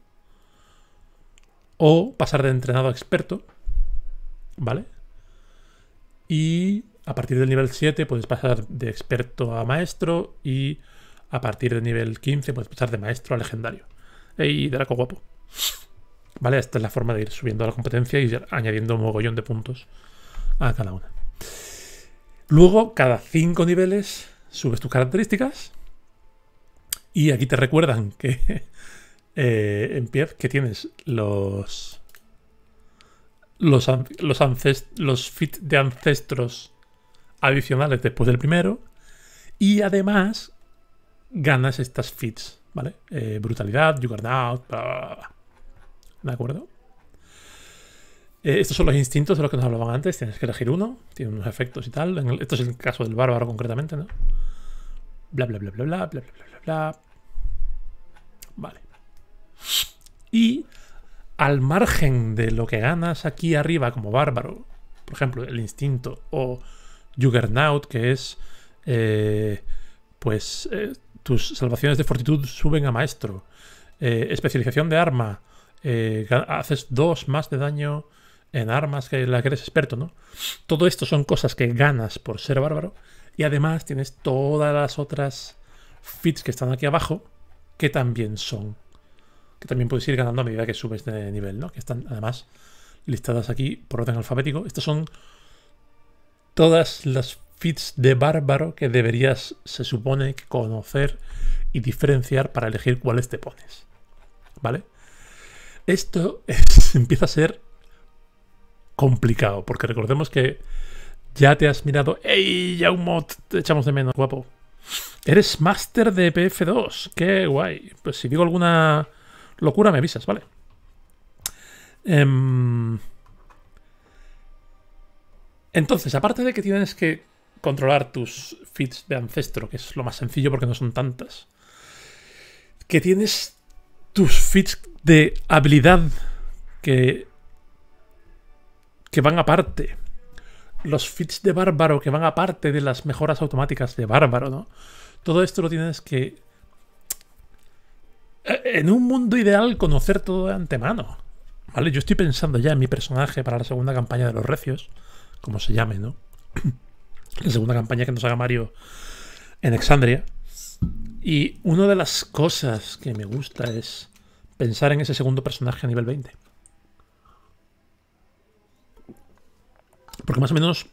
O pasar de entrenado a experto, ¿vale? Y a partir del nivel 7 puedes pasar de experto a maestro y a partir de nivel 15 puedes pasar de maestro a legendario. ¡Ey, Draco guapo! ¿Vale? Esta es la forma de ir subiendo a la competencia y añadiendo un mogollón de puntos a cada una. Luego, cada 5 niveles, subes tus características. Y aquí te recuerdan que eh, en pie que tienes los. Los, los, los fit de ancestros adicionales después del primero. Y además ganas estas feats, ¿vale? Eh, brutalidad, Juggernaut, bla, bla, bla, ¿De acuerdo? Eh, estos son los instintos de los que nos hablaban antes. Tienes que elegir uno, tiene unos efectos y tal. esto es el caso del bárbaro concretamente, ¿no? Bla, bla, bla, bla, bla, bla, bla, bla, bla. Vale. Y al margen de lo que ganas aquí arriba como bárbaro, por ejemplo, el instinto o Juggernaut, que es, eh, pues, eh, tus salvaciones de fortitud suben a maestro. Eh, especialización de arma. Eh, haces dos más de daño en armas que la que eres experto, ¿no? Todo esto son cosas que ganas por ser bárbaro. Y además tienes todas las otras fits que están aquí abajo, que también son. Que también puedes ir ganando a medida que subes de nivel, ¿no? Que están además listadas aquí por orden alfabético. Estas son todas las fits de bárbaro que deberías, se supone, conocer y diferenciar para elegir cuáles te pones. ¿Vale? Esto empieza a ser complicado, porque recordemos que ya te has mirado, ¡Ey, mod Te echamos de menos, guapo. Eres máster de PF2, qué guay. Pues si digo alguna locura me avisas, ¿vale? Em, entonces, aparte de que tienes que controlar tus feeds de ancestro, que es lo más sencillo porque no son tantas. Que tienes tus feeds de habilidad que, que van aparte. Los feeds de bárbaro que van aparte de las mejoras automáticas de bárbaro, ¿no? Todo esto lo tienes que... Eh, en un mundo ideal conocer todo de antemano. ¿Vale? Yo estoy pensando ya en mi personaje para la segunda campaña de los recios, como se llame, ¿no? la segunda campaña que nos haga Mario en Exandria. Y una de las cosas que me gusta es pensar en ese segundo personaje a nivel 20. Porque más o menos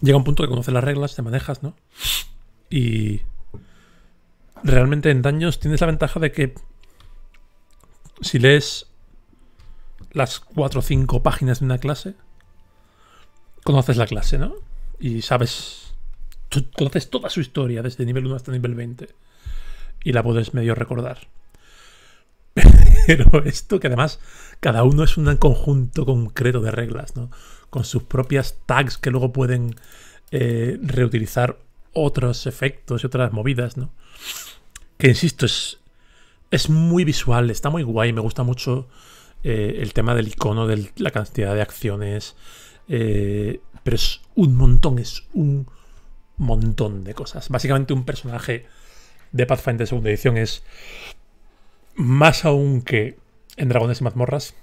llega un punto que conoces las reglas, te manejas, ¿no? Y realmente en daños tienes la ventaja de que si lees las 4 o 5 páginas de una clase, conoces la clase, ¿no? y sabes, tú conoces toda su historia desde nivel 1 hasta nivel 20 y la puedes medio recordar. Pero esto que además cada uno es un conjunto concreto de reglas, ¿no? Con sus propias tags que luego pueden eh, reutilizar otros efectos y otras movidas, ¿no? Que insisto, es, es muy visual, está muy guay, me gusta mucho eh, el tema del icono, de la cantidad de acciones, eh, pero es un montón, es un montón de cosas. Básicamente un personaje de Pathfinder segunda edición es más aún que en Dragones y Mazmorras,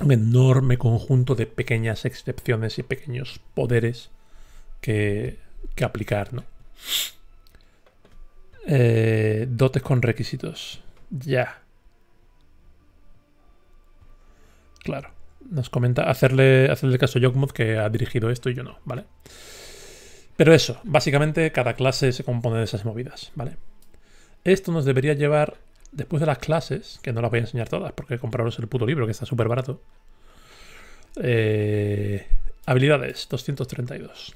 un enorme conjunto de pequeñas excepciones y pequeños poderes que, que aplicar, ¿no? Eh, dotes con requisitos. Ya. Claro. Nos comenta hacerle, hacerle caso a que ha dirigido esto y yo no, ¿vale? Pero eso, básicamente cada clase se compone de esas movidas, ¿vale? Esto nos debería llevar, después de las clases, que no las voy a enseñar todas porque compraros el puto libro que está súper barato. Eh, habilidades, 232.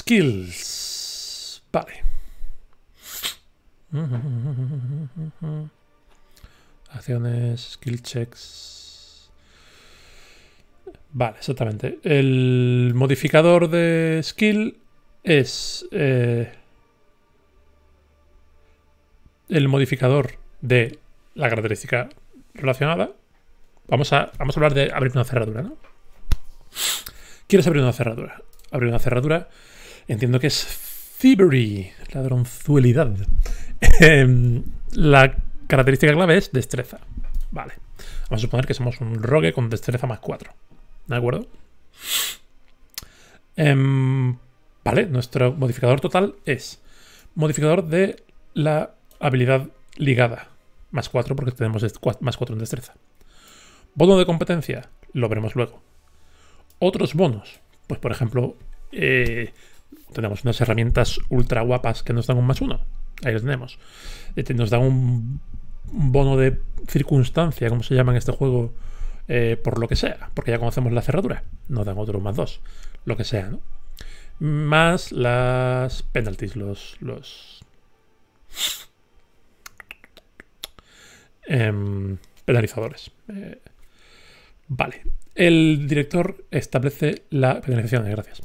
Skills. Vale. Acciones, skill checks. Vale, exactamente. El modificador de skill es eh, el modificador de la característica relacionada. Vamos a, vamos a hablar de abrir una cerradura, ¿no? Quieres abrir una cerradura. Abrir una cerradura Entiendo que es thievery, ladronzuelidad. Em, la característica clave es destreza. Vale. Vamos a suponer que somos un rogue con destreza más 4. ¿De acuerdo? Em, vale, nuestro modificador total es modificador de la habilidad ligada. Más 4 porque tenemos más 4 en destreza. Bono de competencia, lo veremos luego. Otros bonos, pues por ejemplo, eh, tenemos unas herramientas ultra guapas que nos dan un más uno. Ahí lo tenemos. Nos dan un bono de circunstancia, como se llama en este juego, eh, por lo que sea, porque ya conocemos la cerradura. Nos dan otro más dos, lo que sea, ¿no? Más las penalties, los. los em, penalizadores. Eh, vale. El director establece la penalización, eh, gracias.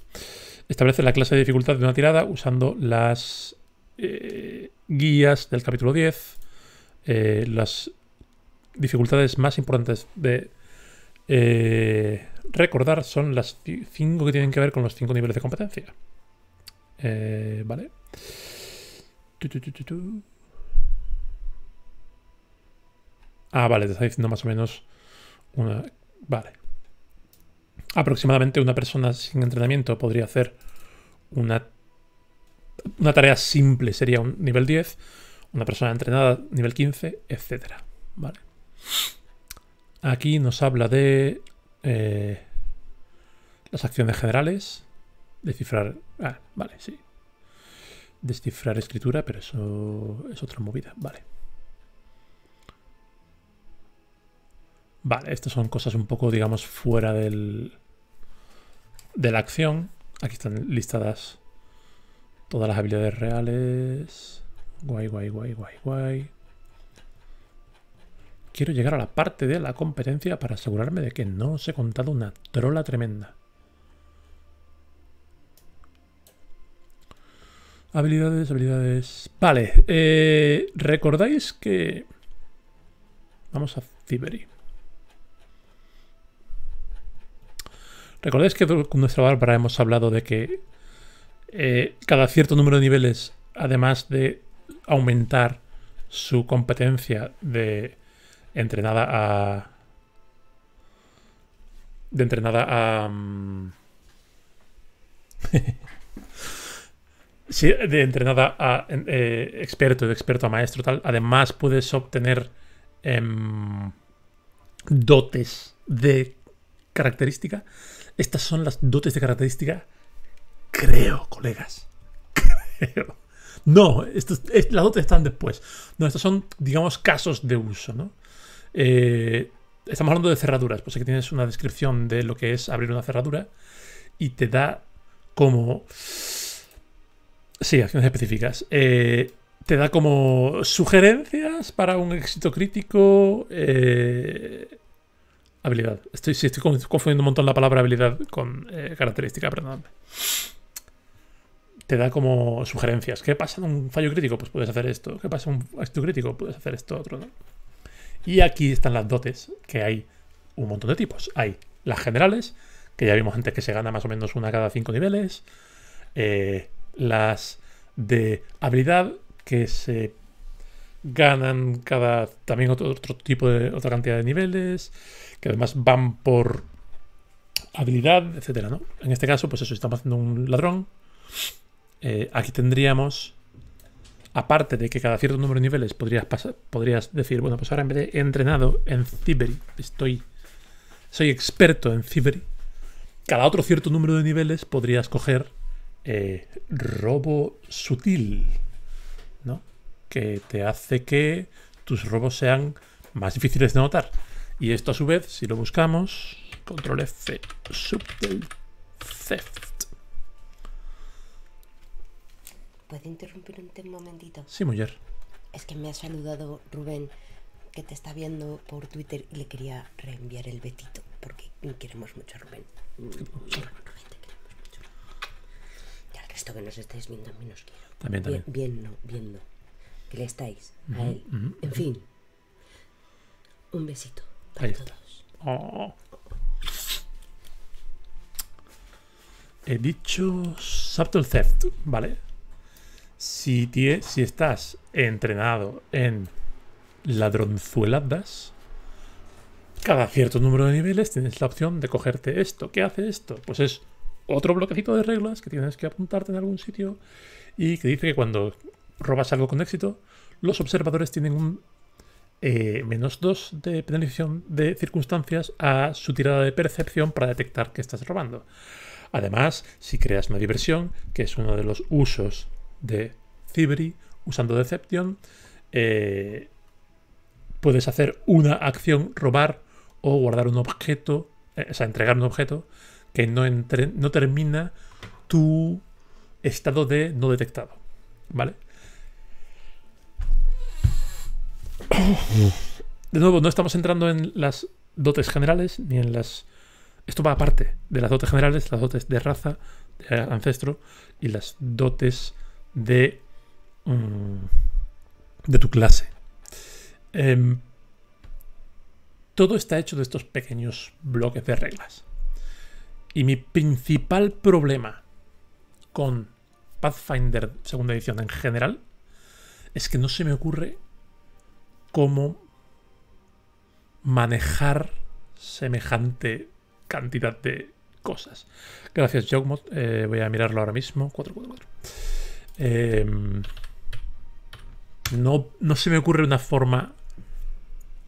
Establece la clase de dificultad de una tirada usando las eh, guías del capítulo 10, eh, las dificultades más importantes de eh, recordar son las cinco que tienen que ver con los cinco niveles de competencia. vale. ah, vale, te está diciendo más o menos una... Vale aproximadamente una persona sin entrenamiento podría hacer una, una tarea simple, sería un nivel 10, una persona entrenada nivel 15, etc. Vale. Aquí nos habla de eh, las acciones generales, descifrar... Ah, vale, sí. Descifrar escritura, pero eso es otra movida, vale. Vale, estas son cosas un poco, digamos, fuera del, de la acción. Aquí están listadas todas las habilidades reales. Guay, guay, guay, guay, guay. Quiero llegar a la parte de la competencia para asegurarme de que no os he contado una trola tremenda. Habilidades, habilidades... Vale, eh, ¿recordáis que... Vamos a Fibery. Recordáis que con nuestra Bárbara hemos hablado de que eh, cada cierto número de niveles, además de aumentar su competencia de entrenada a. de entrenada a. Mm, sí, de entrenada a eh, experto, de experto a maestro, tal. Además, puedes obtener em, dotes de característica estas son las dotes de característica. Creo, colegas. Creo. No, esto, las dotes están después. No, estos son, digamos, casos de uso, ¿no? Eh, estamos hablando de cerraduras. Pues aquí tienes una descripción de lo que es abrir una cerradura y te da como... Sí, acciones específicas. Eh, te da como sugerencias para un éxito crítico. Eh, Habilidad. Estoy, confundiendo un montón la palabra habilidad con eh, característica, perdón Te da como sugerencias. ¿Qué pasa en un fallo crítico? Pues puedes hacer esto. ¿Qué pasa en un acto crítico? Puedes hacer esto otro, ¿no? Y aquí están las dotes, que hay un montón de tipos. Hay las generales, que ya vimos antes que se gana más o menos una cada cinco niveles. Eh, las de habilidad, que se ganan cada también otro, tipo de otra cantidad de niveles que además van por habilidad etcétera ¿no? en este caso pues eso estamos haciendo un ladrón eh, aquí tendríamos aparte de que cada cierto número de niveles podrías pasar, podrías decir bueno pues ahora en vez de entrenado en Ciberi estoy soy experto en Ciberi cada otro cierto número de niveles podrías coger eh, robo sutil ¿no? que te hace que tus robos sean más difíciles de notar. Y esto a su vez, si lo buscamos, control F, subtle theft. interrumpir un momentito? Sí, mujer. Es que me ha saludado Rubén, que te está viendo por Twitter y le quería reenviar el betito, porque queremos mucho a Rubén. Y al resto que nos estáis viendo, a mí nos quiero. También, también. Bien, bien no, que le estáis a él. En fin, un besito para todos. Oh. He dicho Subtle Theft, ¿vale? Si, si estás entrenado en ladronzueladas, cada cierto número de niveles tienes la opción de cogerte esto. ¿Qué hace esto? Pues es otro bloquecito de reglas que tienes que apuntarte en algún sitio y que dice que cuando robas algo con éxito, los observadores tienen un eh, menos 2 de penalización de circunstancias a su tirada de percepción para detectar que estás robando. Además, si creas una diversión, que es uno de los usos de Cibri usando Deception, eh, puedes hacer una acción, robar o guardar un objeto, eh, o sea, entregar un objeto que no, no termina tu estado de no detectado. ¿Vale? De nuevo, no estamos entrando en las dotes generales ni en las... Esto va aparte de las dotes generales, las dotes de raza, de ancestro y las dotes de... Mm, de tu clase. Em, todo está hecho de estos pequeños bloques de reglas. Y mi principal problema con Pathfinder segunda edición en general es que no se me ocurre cómo manejar semejante cantidad de cosas. Gracias, Jogmod. Eh, voy a mirarlo ahora mismo. 444. Em, no, no se me ocurre una forma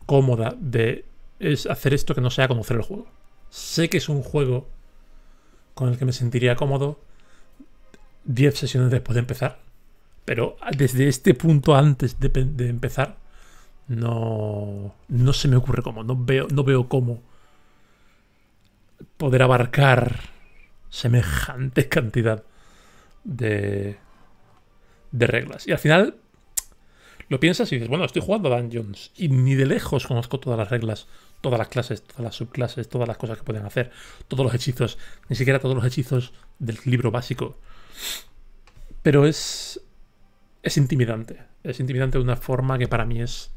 cómoda de hacer esto que no sea conocer el juego. Sé que es un juego con el que me sentiría cómodo 10 sesiones después de empezar, pero desde este punto antes de empezar no, no se me ocurre cómo, no veo, no veo cómo poder abarcar semejante cantidad de, de reglas. Y al final lo piensas y dices, bueno, estoy jugando a Dungeons y ni de lejos conozco todas las reglas, todas las clases, todas las subclases, todas las cosas que pueden hacer, todos los hechizos, ni siquiera todos los hechizos del libro básico. Pero es es intimidante, es intimidante de una forma que para mí es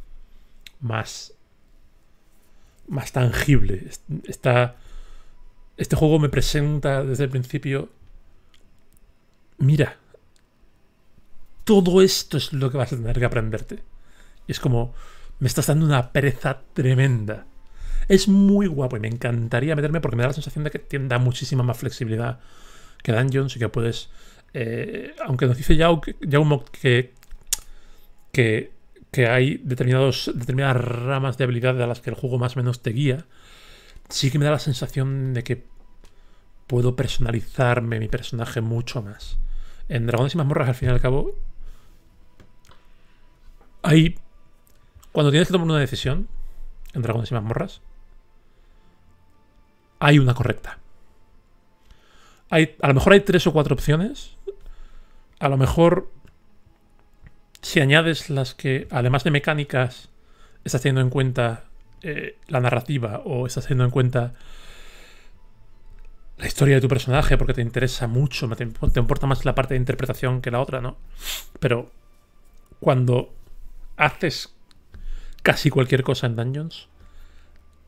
más, más tangible. Está, este juego me presenta desde el principio, mira, todo esto es lo que vas a tener que aprenderte. Y es como, me estás dando una pereza tremenda. Es muy guapo y me encantaría meterme porque me da la sensación de que da muchísima más flexibilidad que Dungeons y que puedes... Eh, aunque nos dice Jaume que, que que hay determinados, determinadas ramas de habilidad a las que el juego más o menos te guía, sí que me da la sensación de que puedo personalizarme mi personaje mucho más. En Dragones y Mazmorras, al fin y al cabo, hay... Cuando tienes que tomar una decisión, en Dragones y Mazmorras, hay una correcta. Hay, a lo mejor hay tres o cuatro opciones. A lo mejor si añades las que, además de mecánicas, estás teniendo en cuenta eh, la narrativa o estás teniendo en cuenta la historia de tu personaje porque te interesa mucho, te, importa más la parte de interpretación que la otra, ¿no? Pero cuando haces casi cualquier cosa en Dungeons,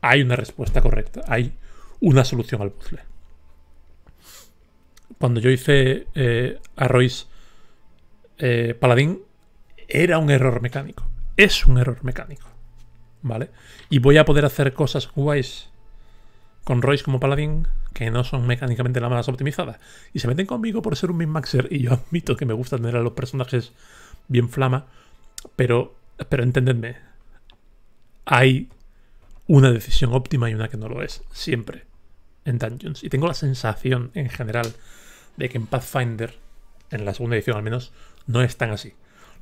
hay una respuesta correcta, hay una solución al puzzle. Cuando yo hice eh, a Royce eh, Paladín, era un error mecánico. Es un error mecánico. ¿Vale? Y voy a poder hacer cosas guays con Royce como paladín que no son mecánicamente las más optimizadas. Y se meten conmigo por ser un min-maxer. Y yo admito que me gusta tener a los personajes bien flama. Pero, pero entendedme. Hay una decisión óptima y una que no lo es. Siempre. En Dungeons. Y tengo la sensación en general de que en Pathfinder, en la segunda edición al menos, no es tan así.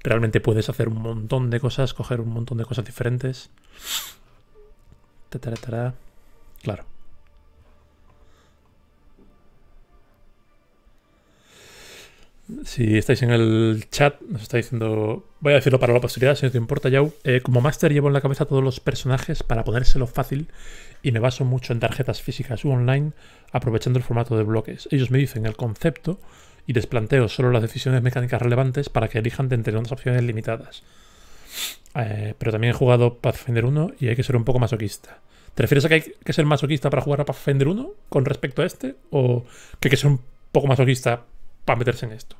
Realmente puedes hacer un montón de cosas, coger un montón de cosas diferentes. Claro. Si estáis en el chat, nos está diciendo. Voy a decirlo para la posibilidad, si no te importa, Yau. Eh, como máster llevo en la cabeza todos los personajes para ponérselo fácil y me baso mucho en tarjetas físicas u online, aprovechando el formato de bloques. Ellos me dicen el concepto, y les planteo solo las decisiones mecánicas relevantes para que elijan de entre unas opciones limitadas. Eh, pero también he jugado Pathfinder 1 y hay que ser un poco masoquista. ¿Te refieres a que hay que ser masoquista para jugar a Pathfinder 1 con respecto a este? ¿O que hay que ser un poco masoquista para meterse en esto?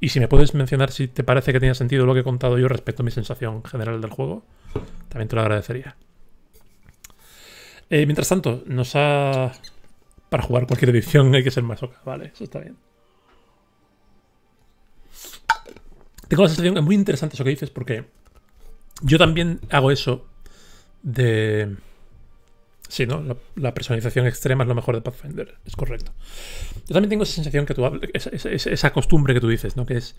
Y si me puedes mencionar si te parece que tenía sentido lo que he contado yo respecto a mi sensación general del juego, también te lo agradecería. Eh, mientras tanto, nos ha... Para jugar cualquier edición hay que ser masoca, vale, eso está bien. tengo la sensación, es muy interesante eso que dices, porque yo también hago eso de... Sí, ¿no? La, personalización extrema es lo mejor de Pathfinder, es correcto. Yo también tengo esa sensación que tú esa, esa, costumbre que tú dices, ¿no? Que es...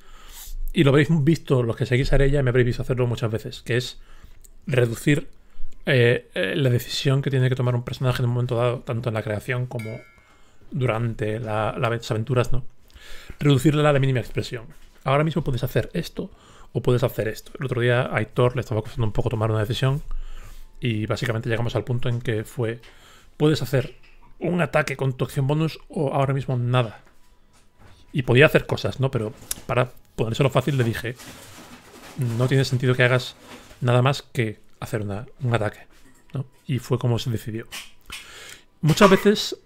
Y lo habéis visto, los que seguís a y me habréis visto hacerlo muchas veces, que es reducir eh, eh, la decisión que tiene que tomar un personaje en un momento dado, tanto en la creación como durante las aventuras, ¿no? Reducirla a la mínima expresión ahora mismo puedes hacer esto o puedes hacer esto. El otro día a Aitor le estaba costando un poco tomar una decisión y básicamente llegamos al punto en que fue, puedes hacer un ataque con tu acción bonus o ahora mismo nada. Y podía hacer cosas, ¿no? Pero para ponérselo fácil le dije, no tiene sentido que hagas nada más que hacer un ataque. Y fue como se decidió. Muchas veces,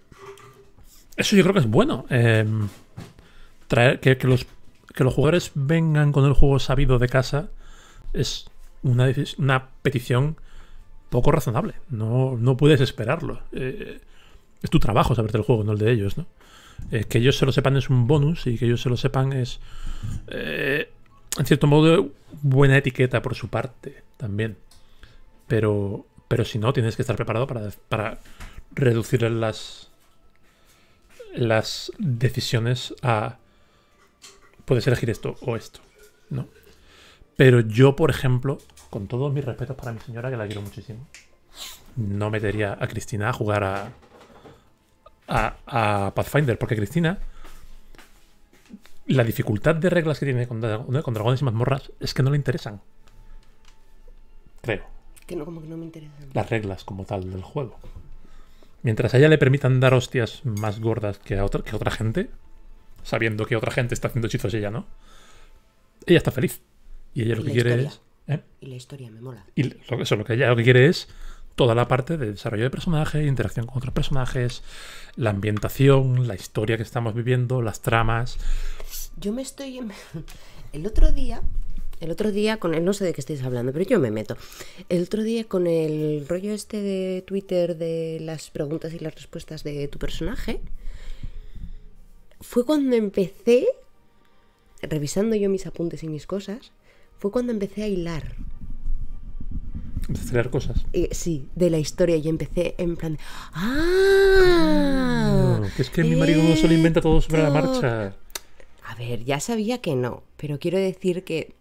eso yo creo que es bueno. Em, traer que, los que los jugadores vengan con el juego sabido de casa es una, una petición poco razonable. No, no puedes esperarlo. Eh, es tu trabajo saberte el juego, no el de ellos, ¿no? Eh, que ellos se lo sepan es un bonus y que ellos se lo sepan es, eh, en cierto modo, buena etiqueta por su parte también. Pero, pero si no, tienes que estar preparado para, para reducir las, las decisiones a puedes elegir esto o esto, ¿no? Pero yo, por ejemplo, con todos mis respetos para mi señora, que la quiero muchísimo, no metería a Cristina a jugar a, a, Pathfinder, porque Cristina, la dificultad de reglas que tiene con, dragones y mazmorras es que no le interesan. Creo. Que no, como que no me interesan. Las reglas como tal del juego. Mientras a ella le permitan dar hostias más gordas que a otra, que a otra gente, sabiendo que otra gente está haciendo hechizos y ella no. Ella está feliz. Y ella lo que quiere es. ¿eh? Y la historia me mola. Y lo, eso, lo que ella lo que quiere es toda la parte de desarrollo de personaje, interacción con otros personajes, la ambientación, la historia que estamos viviendo, las tramas. Yo me estoy. Em-, el otro día. El otro día con el. No sé de qué estáis hablando, pero yo me meto. El otro día con el rollo este de Twitter de las preguntas y las respuestas de tu personaje fue cuando empecé, revisando yo mis apuntes y mis cosas, fue cuando empecé a hilar. Empecé a hilar cosas. Eh, sí, de la historia y empecé en plan... Ah, ¡Ah! que es que mi marido no se inventa todo sobre la marcha. A ver, ya sabía que no, pero quiero decir que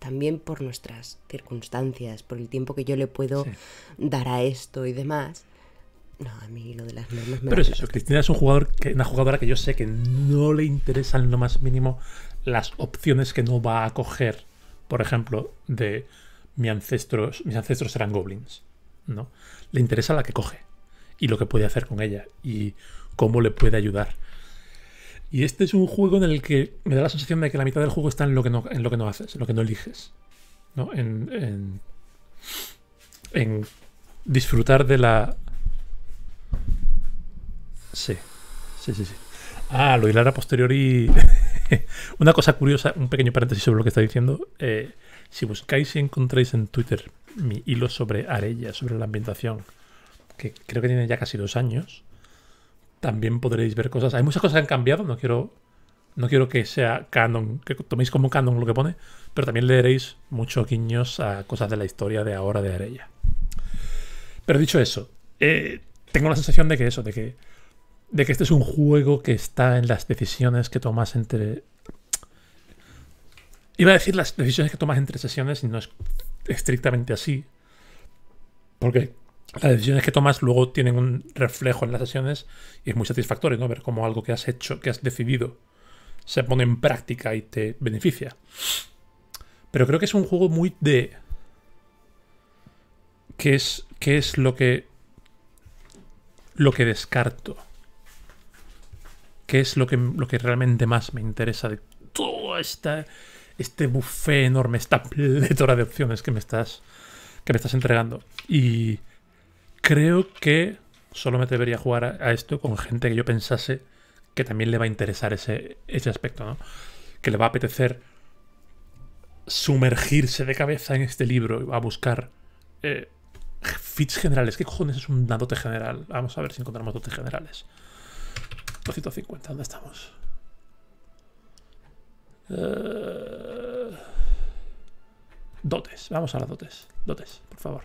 también por nuestras circunstancias, por el tiempo que yo le puedo dar a esto y demás, no, a mí lo de las normas Pero es eso, Cristina es un jugador una jugadora que yo sé que no le interesan lo más mínimo las opciones que no va a coger, por ejemplo, de ancestros, mis ancestros eran goblins. ¿no? Le interesa la que coge y lo que puede hacer con ella y cómo le puede ayudar. Y este es un juego en el que me da la sensación de que la mitad del juego está en lo que no, en lo que no haces, en lo que no eliges. en disfrutar de la, Sí, sí, sí, sí. Ah, lo hilar a y Una cosa curiosa, un pequeño paréntesis sobre lo que está diciendo. Eh, si buscáis y encontráis en Twitter mi hilo sobre Arella, sobre la ambientación, que creo que tiene ya casi dos años, también podréis ver cosas. Hay muchas cosas que han cambiado, no quiero, no quiero que sea canon, que toméis como canon lo que pone, pero también leeréis muchos guiños a cosas de la historia de ahora de Arella. Pero dicho eso, eh, tengo la sensación de que eso, de que de que este es un juego que está en las decisiones que tomas entre. Iba a decir las decisiones que tomas entre sesiones y no es estrictamente así. Porque las decisiones que tomas luego tienen un reflejo en las sesiones y es muy satisfactorio, ¿no? Ver cómo algo que has hecho, que has decidido, se pone en práctica y te beneficia. Pero creo que es un juego muy de. ¿Qué qué es lo que. lo que descarto? ¿Qué es lo que, lo que realmente más me interesa de todo este buffet enorme, esta pletora de opciones que me estás, que me estás entregando. Y creo que solo me debería jugar a, esto con gente que yo pensase que también le va a interesar ese, ese aspecto, ¿no? Que le va a apetecer sumergirse de cabeza en este libro a buscar eh, fits generales. ¿Qué cojones es un dote general? Vamos a ver si encontramos dotes generales. 250, ¿dónde estamos? Eh, dotes, vamos a las dotes. Dotes, por favor.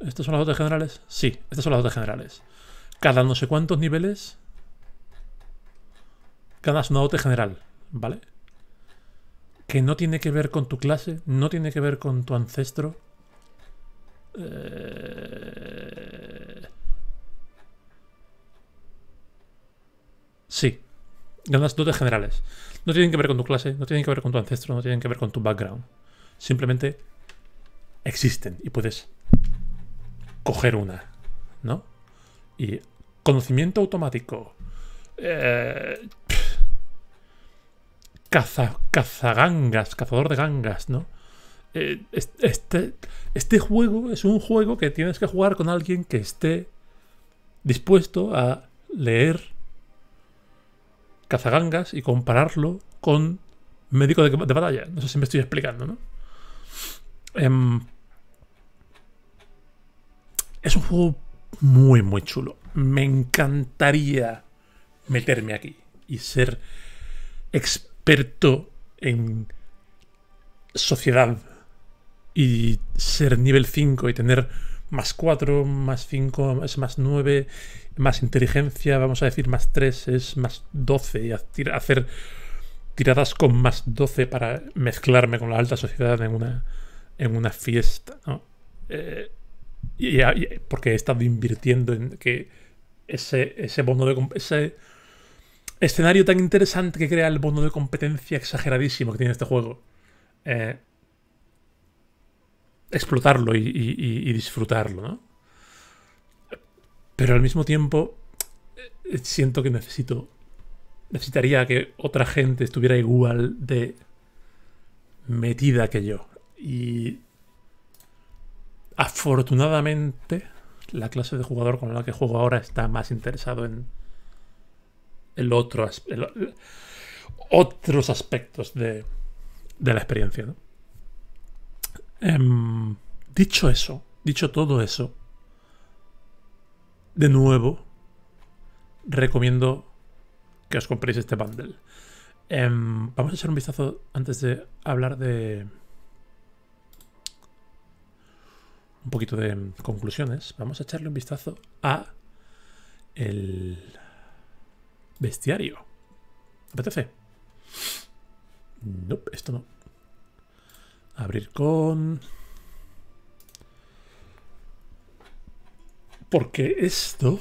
¿Estas son las dotes generales? Sí, estas son las dotes generales. Cada no sé cuántos niveles ganas una dote general, ¿vale? Que no tiene que ver con tu clase, no tiene que ver con tu ancestro. Eh Sí. Ganas dotes generales. No tienen que ver con tu clase, no tienen que ver con tu ancestro, no tienen que ver con tu background. Simplemente existen y puedes coger una, ¿no? Y conocimiento automático. Eh, caza, cazagangas, cazador de gangas, ¿no? Eh, este, este juego es un juego que tienes que jugar con alguien que esté dispuesto a leer cazagangas y compararlo con médico de, batalla. No sé si me estoy explicando, ¿no? Em, es un juego muy, muy chulo. Me encantaría meterme aquí y ser experto en sociedad y ser nivel 5 y tener más 4, más 5 es más 9, más inteligencia, vamos a decir más 3 es más 12, y hacer tiradas con más 12 para mezclarme con la alta sociedad en una, en una fiesta, eh, porque he estado invirtiendo en que ese, ese bono de... Ese, escenario tan interesante que crea el bono de competencia exageradísimo que tiene este juego. Eh, explotarlo y, disfrutarlo, ¿no? Pero al mismo tiempo eh, siento que necesito, necesitaría que otra gente estuviera igual de metida que yo. Y afortunadamente la clase de jugador con la que juego ahora está más interesado en el otro otros aspectos de la experiencia, ¿no? Em, dicho eso, dicho todo eso, de nuevo, recomiendo que os compréis este bundle. Em, vamos a echar un vistazo antes de hablar de... Un poquito de conclusiones. Vamos a echarle un vistazo a el bestiario. ¿Apetece? No, esto no. Abrir con... Porque esto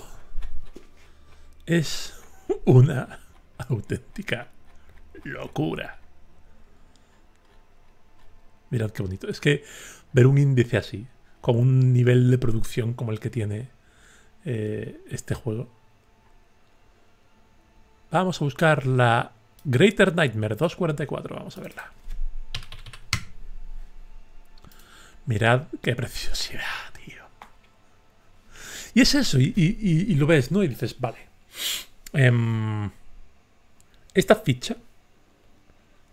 es una auténtica locura. Mirad qué bonito. Es que ver un índice así, con un nivel de producción como el que tiene eh, este juego. Vamos a buscar la Greater Nightmare 244. Vamos a verla. Mirad qué preciosidad, tío. Y es eso, y, lo ves, ¿no? Y dices, vale. Em, esta ficha,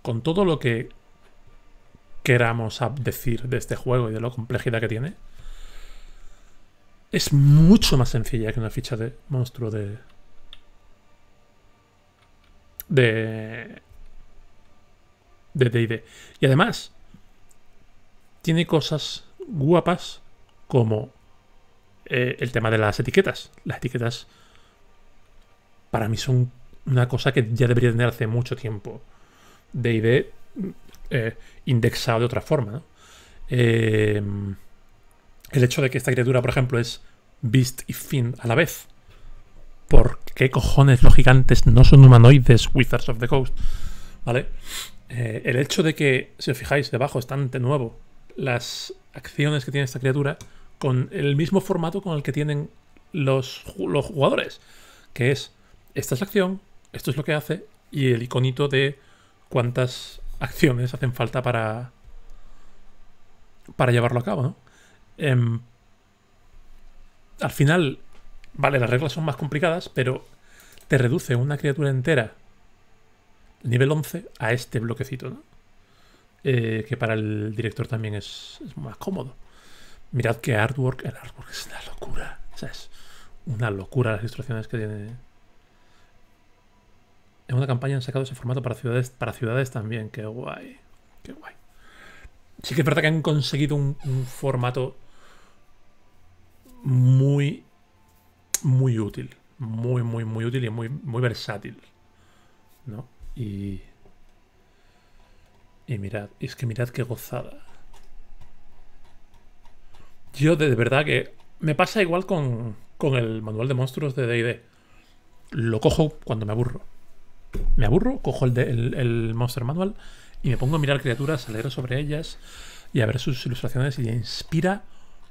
con todo lo que queramos decir de este juego y de la complejidad que tiene, es mucho más sencilla que una ficha de monstruo de... De... De D&D. Y además, tiene cosas guapas como eh, el tema de las etiquetas. Las etiquetas para mí son una cosa que ya debería tener hace mucho tiempo. De eh, indexado de otra forma. Em, el hecho de que esta criatura, por ejemplo, es Beast y Finn a la vez. ¿Por qué cojones los gigantes no son humanoides, Wizards of the Coast? ¿Vale? Eh, el hecho de que, si os fijáis, debajo está de nuevo las acciones que tiene esta criatura con el mismo formato con el que tienen los, los jugadores, que es, esta es la acción, esto es lo que hace, y el iconito de cuántas acciones hacen falta para, para llevarlo a cabo, em, al final, vale, las reglas son más complicadas, pero te reduce una criatura entera, nivel 11, a este bloquecito, ¿no? Eh, que para el director también es, más cómodo. Mirad que artwork, el artwork es una locura. O sea, es una locura las ilustraciones que tiene. En una campaña han sacado ese formato para ciudades, para ciudades también. Qué guay. Qué guay. Sí que es verdad que han conseguido un, formato muy, muy útil. Muy, muy, muy útil y muy, muy versátil. ¿No? Y y mirad, es que mirad qué gozada. Yo de, verdad que me pasa igual con, el manual de monstruos de D&D. Lo cojo cuando me aburro. Me aburro, cojo el, el Monster Manual y me pongo a mirar criaturas, a leer sobre ellas y a ver sus ilustraciones y inspira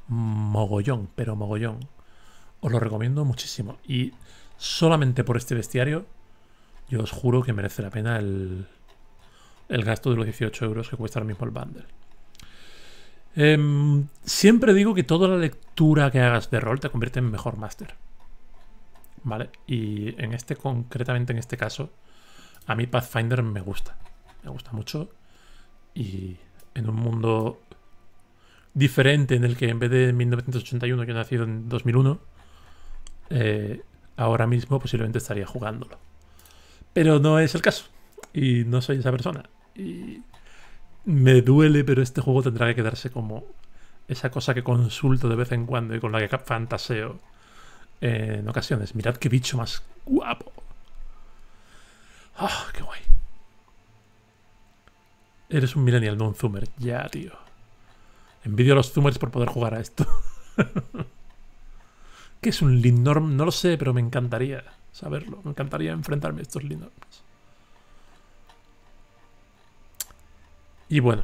mogollón, pero mogollón. Os lo recomiendo muchísimo. Y solamente por este bestiario, yo os juro que merece la pena el, el gasto de los 18 euros que cuesta ahora mismo el bundle. Em, siempre digo que toda la lectura que hagas de rol te convierte en mejor máster. ¿Vale? Y en este, concretamente en este caso, a mí Pathfinder me gusta. Me gusta mucho. Y en un mundo diferente en el que en vez de 1981 que he nacido en 2001, eh, ahora mismo posiblemente estaría jugándolo. Pero no es el caso. Y no soy esa persona. Y me duele, pero este juego tendrá que quedarse como esa cosa que consulto de vez en cuando y con la que fantaseo en ocasiones. Mirad qué bicho más guapo. ¡Ah, qué guay! Eres un millennial, no un zoomer. Ya, tío. Envidio a los zoomers por poder jugar a esto. ¿Qué es un Lindorm? No lo sé, pero me encantaría saberlo. Me encantaría enfrentarme a estos Lindorms. Y bueno,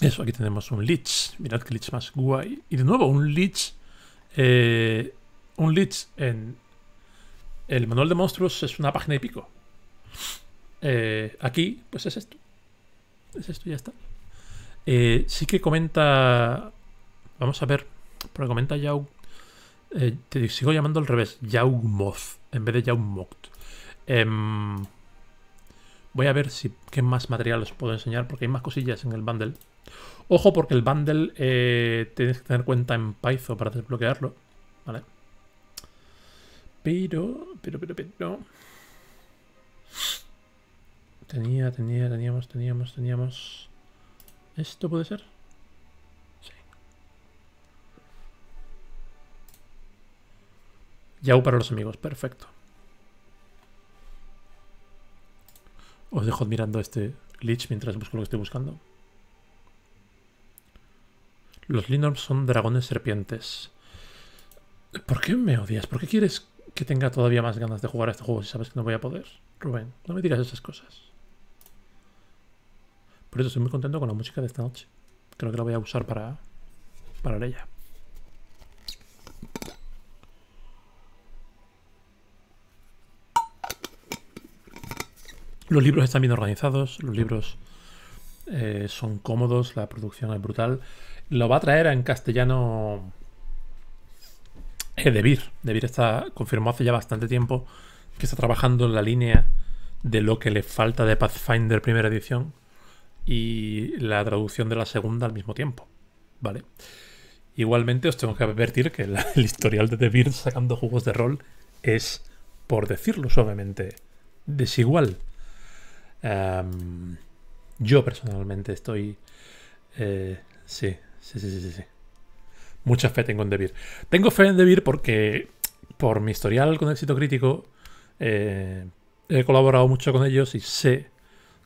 eso, aquí tenemos un Lich. Mirad qué Lich más guay. Y de nuevo, un Lich. Eh, un Lich en el manual de monstruos es una página y pico. Eh, aquí, pues es esto. Es esto ya está. Eh, sí que comenta. Vamos a ver. Porque comenta Yaug. te sigo llamando al revés. Yaugmoth. En vez de Yaugmoth. Em, Voy a ver si, qué más material os puedo enseñar, porque hay más cosillas en el bundle. Ojo, porque el bundle eh, tenéis que tener cuenta en Python para desbloquearlo. ¿Vale? Pero, pero, pero, pero... Tenía, tenía, teníamos, teníamos, teníamos... ¿Esto puede ser? Sí. Yahoo para los amigos, perfecto. Os dejo mirando este Lich mientras busco lo que estoy buscando. Los Linorms son dragones serpientes. ¿Por qué me odias? ¿Por qué quieres que tenga todavía más ganas de jugar a este juego si sabes que no voy a poder? Rubén, no me digas esas cosas. Por eso estoy muy contento con la música de esta noche. Creo que la voy a usar para, para ella. Los libros están bien organizados, los libros eh, son cómodos, la producción es brutal. Lo va a traer en castellano eh, DeVir. DeVir está, confirmó hace ya bastante tiempo que está trabajando en la línea de lo que le falta de Pathfinder primera edición y la traducción de la segunda al mismo tiempo. ¿Vale? Igualmente os tengo que advertir que el historial de DeVir sacando juegos de rol es, por decirlo suavemente, desigual yo personalmente estoy... sí, sí, sí, sí, sí. Mucha fe tengo en Debir. Tengo fe en Debir porque por mi historial con éxito crítico he colaborado mucho con ellos y sé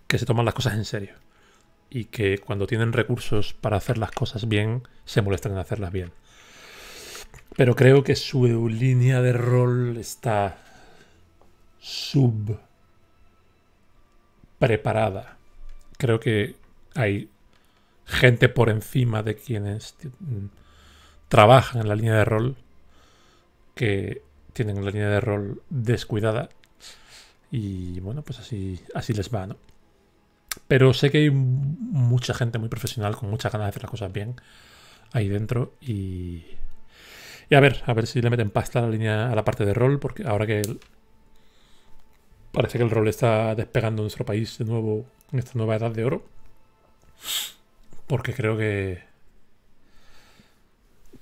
que se toman las cosas en serio. Y que cuando tienen recursos para hacer las cosas bien, se molestan en hacerlas bien. Pero creo que su línea de rol está sub preparada. Creo que hay gente por encima de quienes mm, trabajan en la línea de rol que tienen la línea de rol descuidada y bueno pues así así les va no pero sé que hay mucha gente muy profesional con muchas ganas de hacer las cosas bien ahí dentro y a ver a ver si le meten pasta a la línea a la parte de rol porque ahora que Parece que el rol está despegando en nuestro país de nuevo en esta nueva edad de oro. Porque creo que.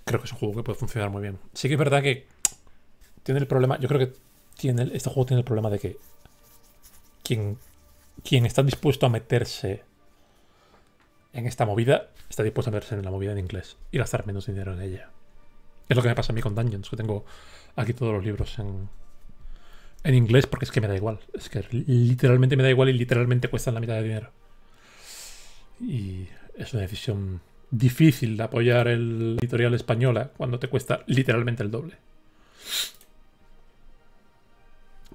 Creo que es un juego que puede funcionar muy bien. Sí que es verdad que tiene el problema. Yo creo que tiene, este juego tiene el problema de que quien, quien está dispuesto a meterse en esta movida está dispuesto a meterse en la movida en inglés y gastar menos dinero en ella. Es lo que me pasa a mí con Dungeons, que tengo aquí todos los libros en, en inglés porque es que me da igual. Es que literalmente me da igual y literalmente cuestan la mitad de dinero. Y es una decisión difícil de apoyar el editorial española cuando te cuesta literalmente el doble.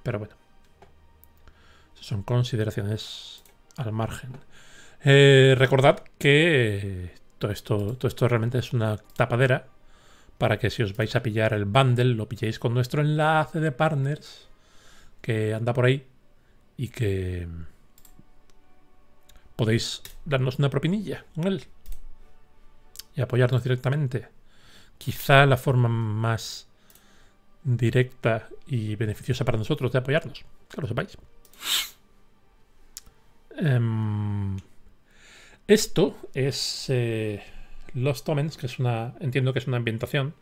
Pero bueno. Son consideraciones al margen. Eh, recordad que todo esto, todo esto realmente es una tapadera para que si os vais a pillar el bundle lo pilléis con nuestro enlace de partners que anda por ahí y que podéis darnos una propinilla con él y apoyarnos directamente. Quizá la forma más directa y beneficiosa para nosotros de apoyarnos, que lo sepáis. Em, esto es eh, los tomens, que es una, entiendo que es una ambientación.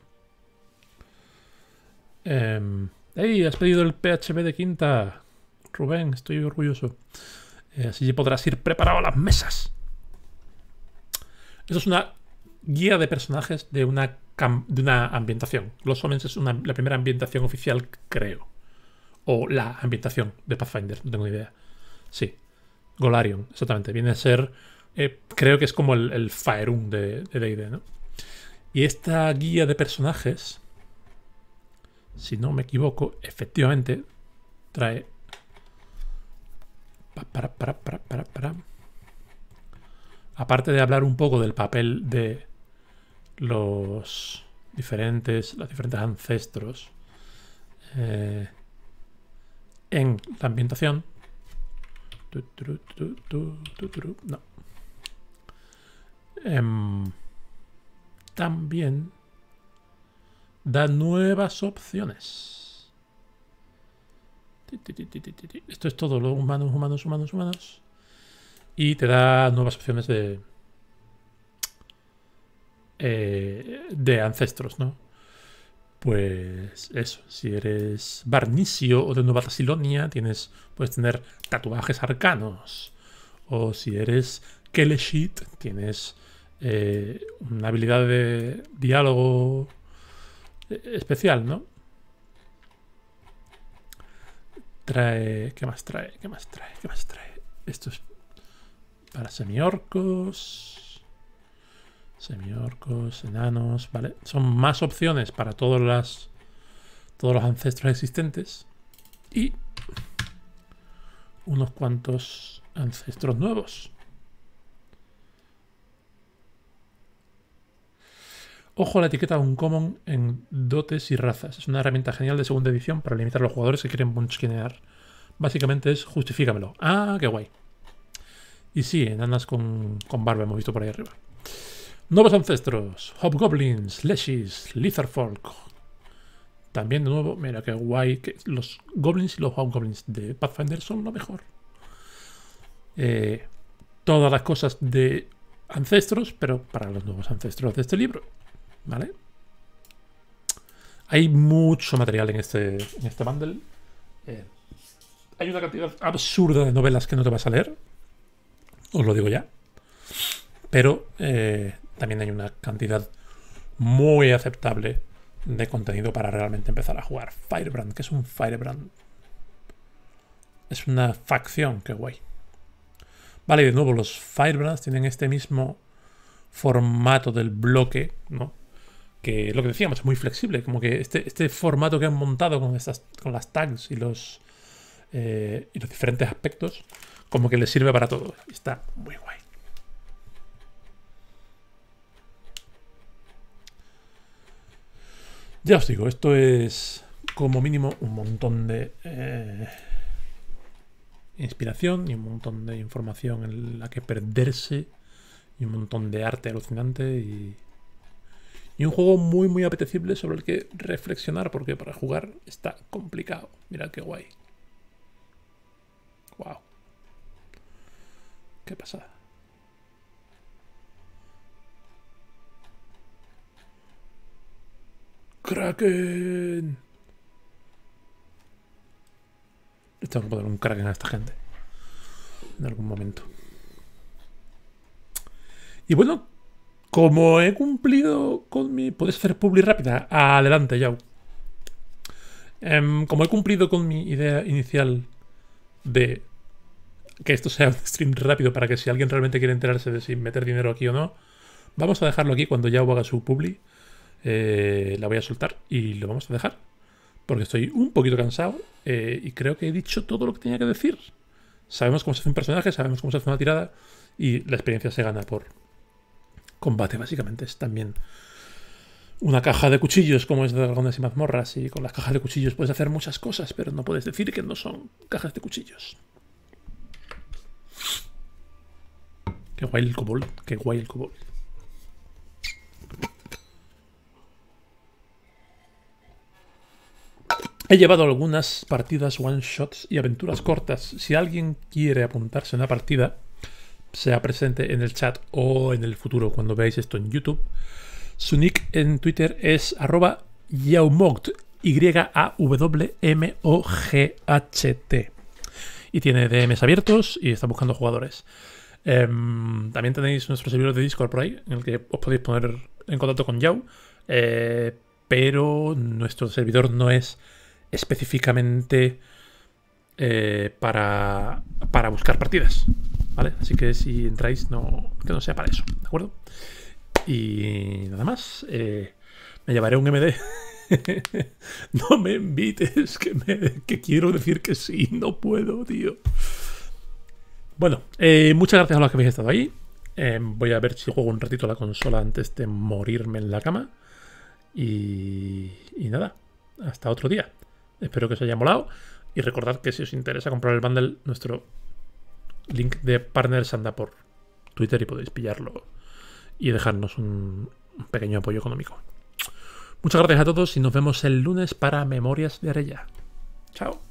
Em, ¡Ey! Has pedido el PHB de quinta. Rubén, estoy orgulloso. Eh, así podrás ir preparado a las mesas. Eso es una guía de personajes de una, de una ambientación. Los Homens es la primera ambientación oficial, creo. O la ambientación de Pathfinder, no tengo ni idea. Sí, Golarion, exactamente. Viene a ser, eh, creo que es como el, el Faerun de D&D, ¿no? Y esta guía de personajes si no me equivoco, efectivamente trae... Para, para, Aparte de hablar un poco del papel de los diferentes, diferentes ancestros eh, en la ambientación. No. Em, también da nuevas opciones. Esto es todo, lo humanos, humanos, humanos, humanos. Y te da nuevas opciones de... Eh, de ancestros, ¿no? Pues eso, si eres Barnicio o de Nueva Tasilonia, tienes, puedes tener tatuajes arcanos. O si eres Keleshit, tienes eh, una habilidad de diálogo especial, ¿no? Trae... ¿Qué más trae? ¿Qué más trae? ¿Qué más trae? Esto es para semiorcos. Semiorcos, enanos, ¿vale? Son más opciones para todos, las, todos los ancestros existentes. Y unos cuantos ancestros nuevos. Ojo a la etiqueta Uncommon en dotes y razas. Es una herramienta genial de segunda edición para limitar a los jugadores que quieren punchkinear. Básicamente es justifícamelo. ¡Ah, qué guay! Y sí, enanas con, con barba hemos visto por ahí arriba. Nuevos ancestros. Hobgoblins, Leshis, Litherfolk. También de nuevo, mira qué guay. Que los goblins y los hobgoblins de Pathfinder son lo mejor. Eh, todas las cosas de ancestros, pero para los nuevos ancestros de este libro. ¿Vale? Hay mucho material en este, en este bundle. Eh, hay una cantidad absurda de novelas que no te vas a leer. Os lo digo ya. Pero eh, también hay una cantidad muy aceptable de contenido para realmente empezar a jugar. Firebrand, que es un Firebrand. Es una facción, qué guay. Vale, y de nuevo, los Firebrands tienen este mismo formato del bloque, ¿no? que lo que decíamos, es muy flexible, como que este, este, formato que han montado con, estas, con las tags y los, eh, y los diferentes aspectos, como que les sirve para todo. Está muy guay. Ya os digo, esto es como mínimo un montón de eh, inspiración y un montón de información en la que perderse y un montón de arte alucinante y y un juego muy, muy apetecible sobre el que reflexionar, porque para jugar está complicado. Mira qué guay. Wow. Qué pasada. ¡Kraken! Le tengo que poner un Kraken a esta gente. En algún momento. Y bueno, como he cumplido con mi... ¿Puedes hacer publi rápida? Adelante, Yao. Em, como he cumplido con mi idea inicial de que esto sea un stream rápido para que si alguien realmente quiere enterarse de si meter dinero aquí o no, vamos a dejarlo aquí cuando Yao haga su publi. Eh, la voy a soltar y lo vamos a dejar. Porque estoy un poquito cansado eh, y creo que he dicho todo lo que tenía que decir. Sabemos cómo se hace un personaje, sabemos cómo se hace una tirada y la experiencia se gana por combate, básicamente. Es también una caja de cuchillos como es de dragones y mazmorras. Y con las cajas de cuchillos puedes hacer muchas cosas, pero no puedes decir que no son cajas de cuchillos. Qué guay el cobol, qué guay el cobol. He llevado algunas partidas one shots y aventuras cortas. Si alguien quiere apuntarse a una partida, sea presente en el chat o en el futuro cuando veáis esto en YouTube. Su nick en Twitter es arroba Yaumogt, Y-A-W-M-O-G-H-T. Y tiene DMs abiertos y está buscando jugadores. Em, también tenéis nuestro servidor de Discord por ahí, en el que os podéis poner en contacto con Yao eh, pero nuestro servidor no es específicamente eh, para buscar partidas. ¿vale? Así que si entráis, no, que no sea para eso, ¿de acuerdo? Y nada más, eh, me llevaré un MD. no me invites, que, que quiero decir que sí, no puedo, tío. Bueno, eh, muchas gracias a los que habéis estado ahí. Eh, voy a ver si juego un ratito la consola antes de morirme en la cama. y nada, hasta otro día. Espero que os haya molado. Y recordad que si os interesa comprar el bundle, nuestro link de Partners anda por Twitter y podéis pillarlo y dejarnos un, pequeño apoyo económico. Muchas gracias a todos y nos vemos el lunes para Memorias de Arella. Chao.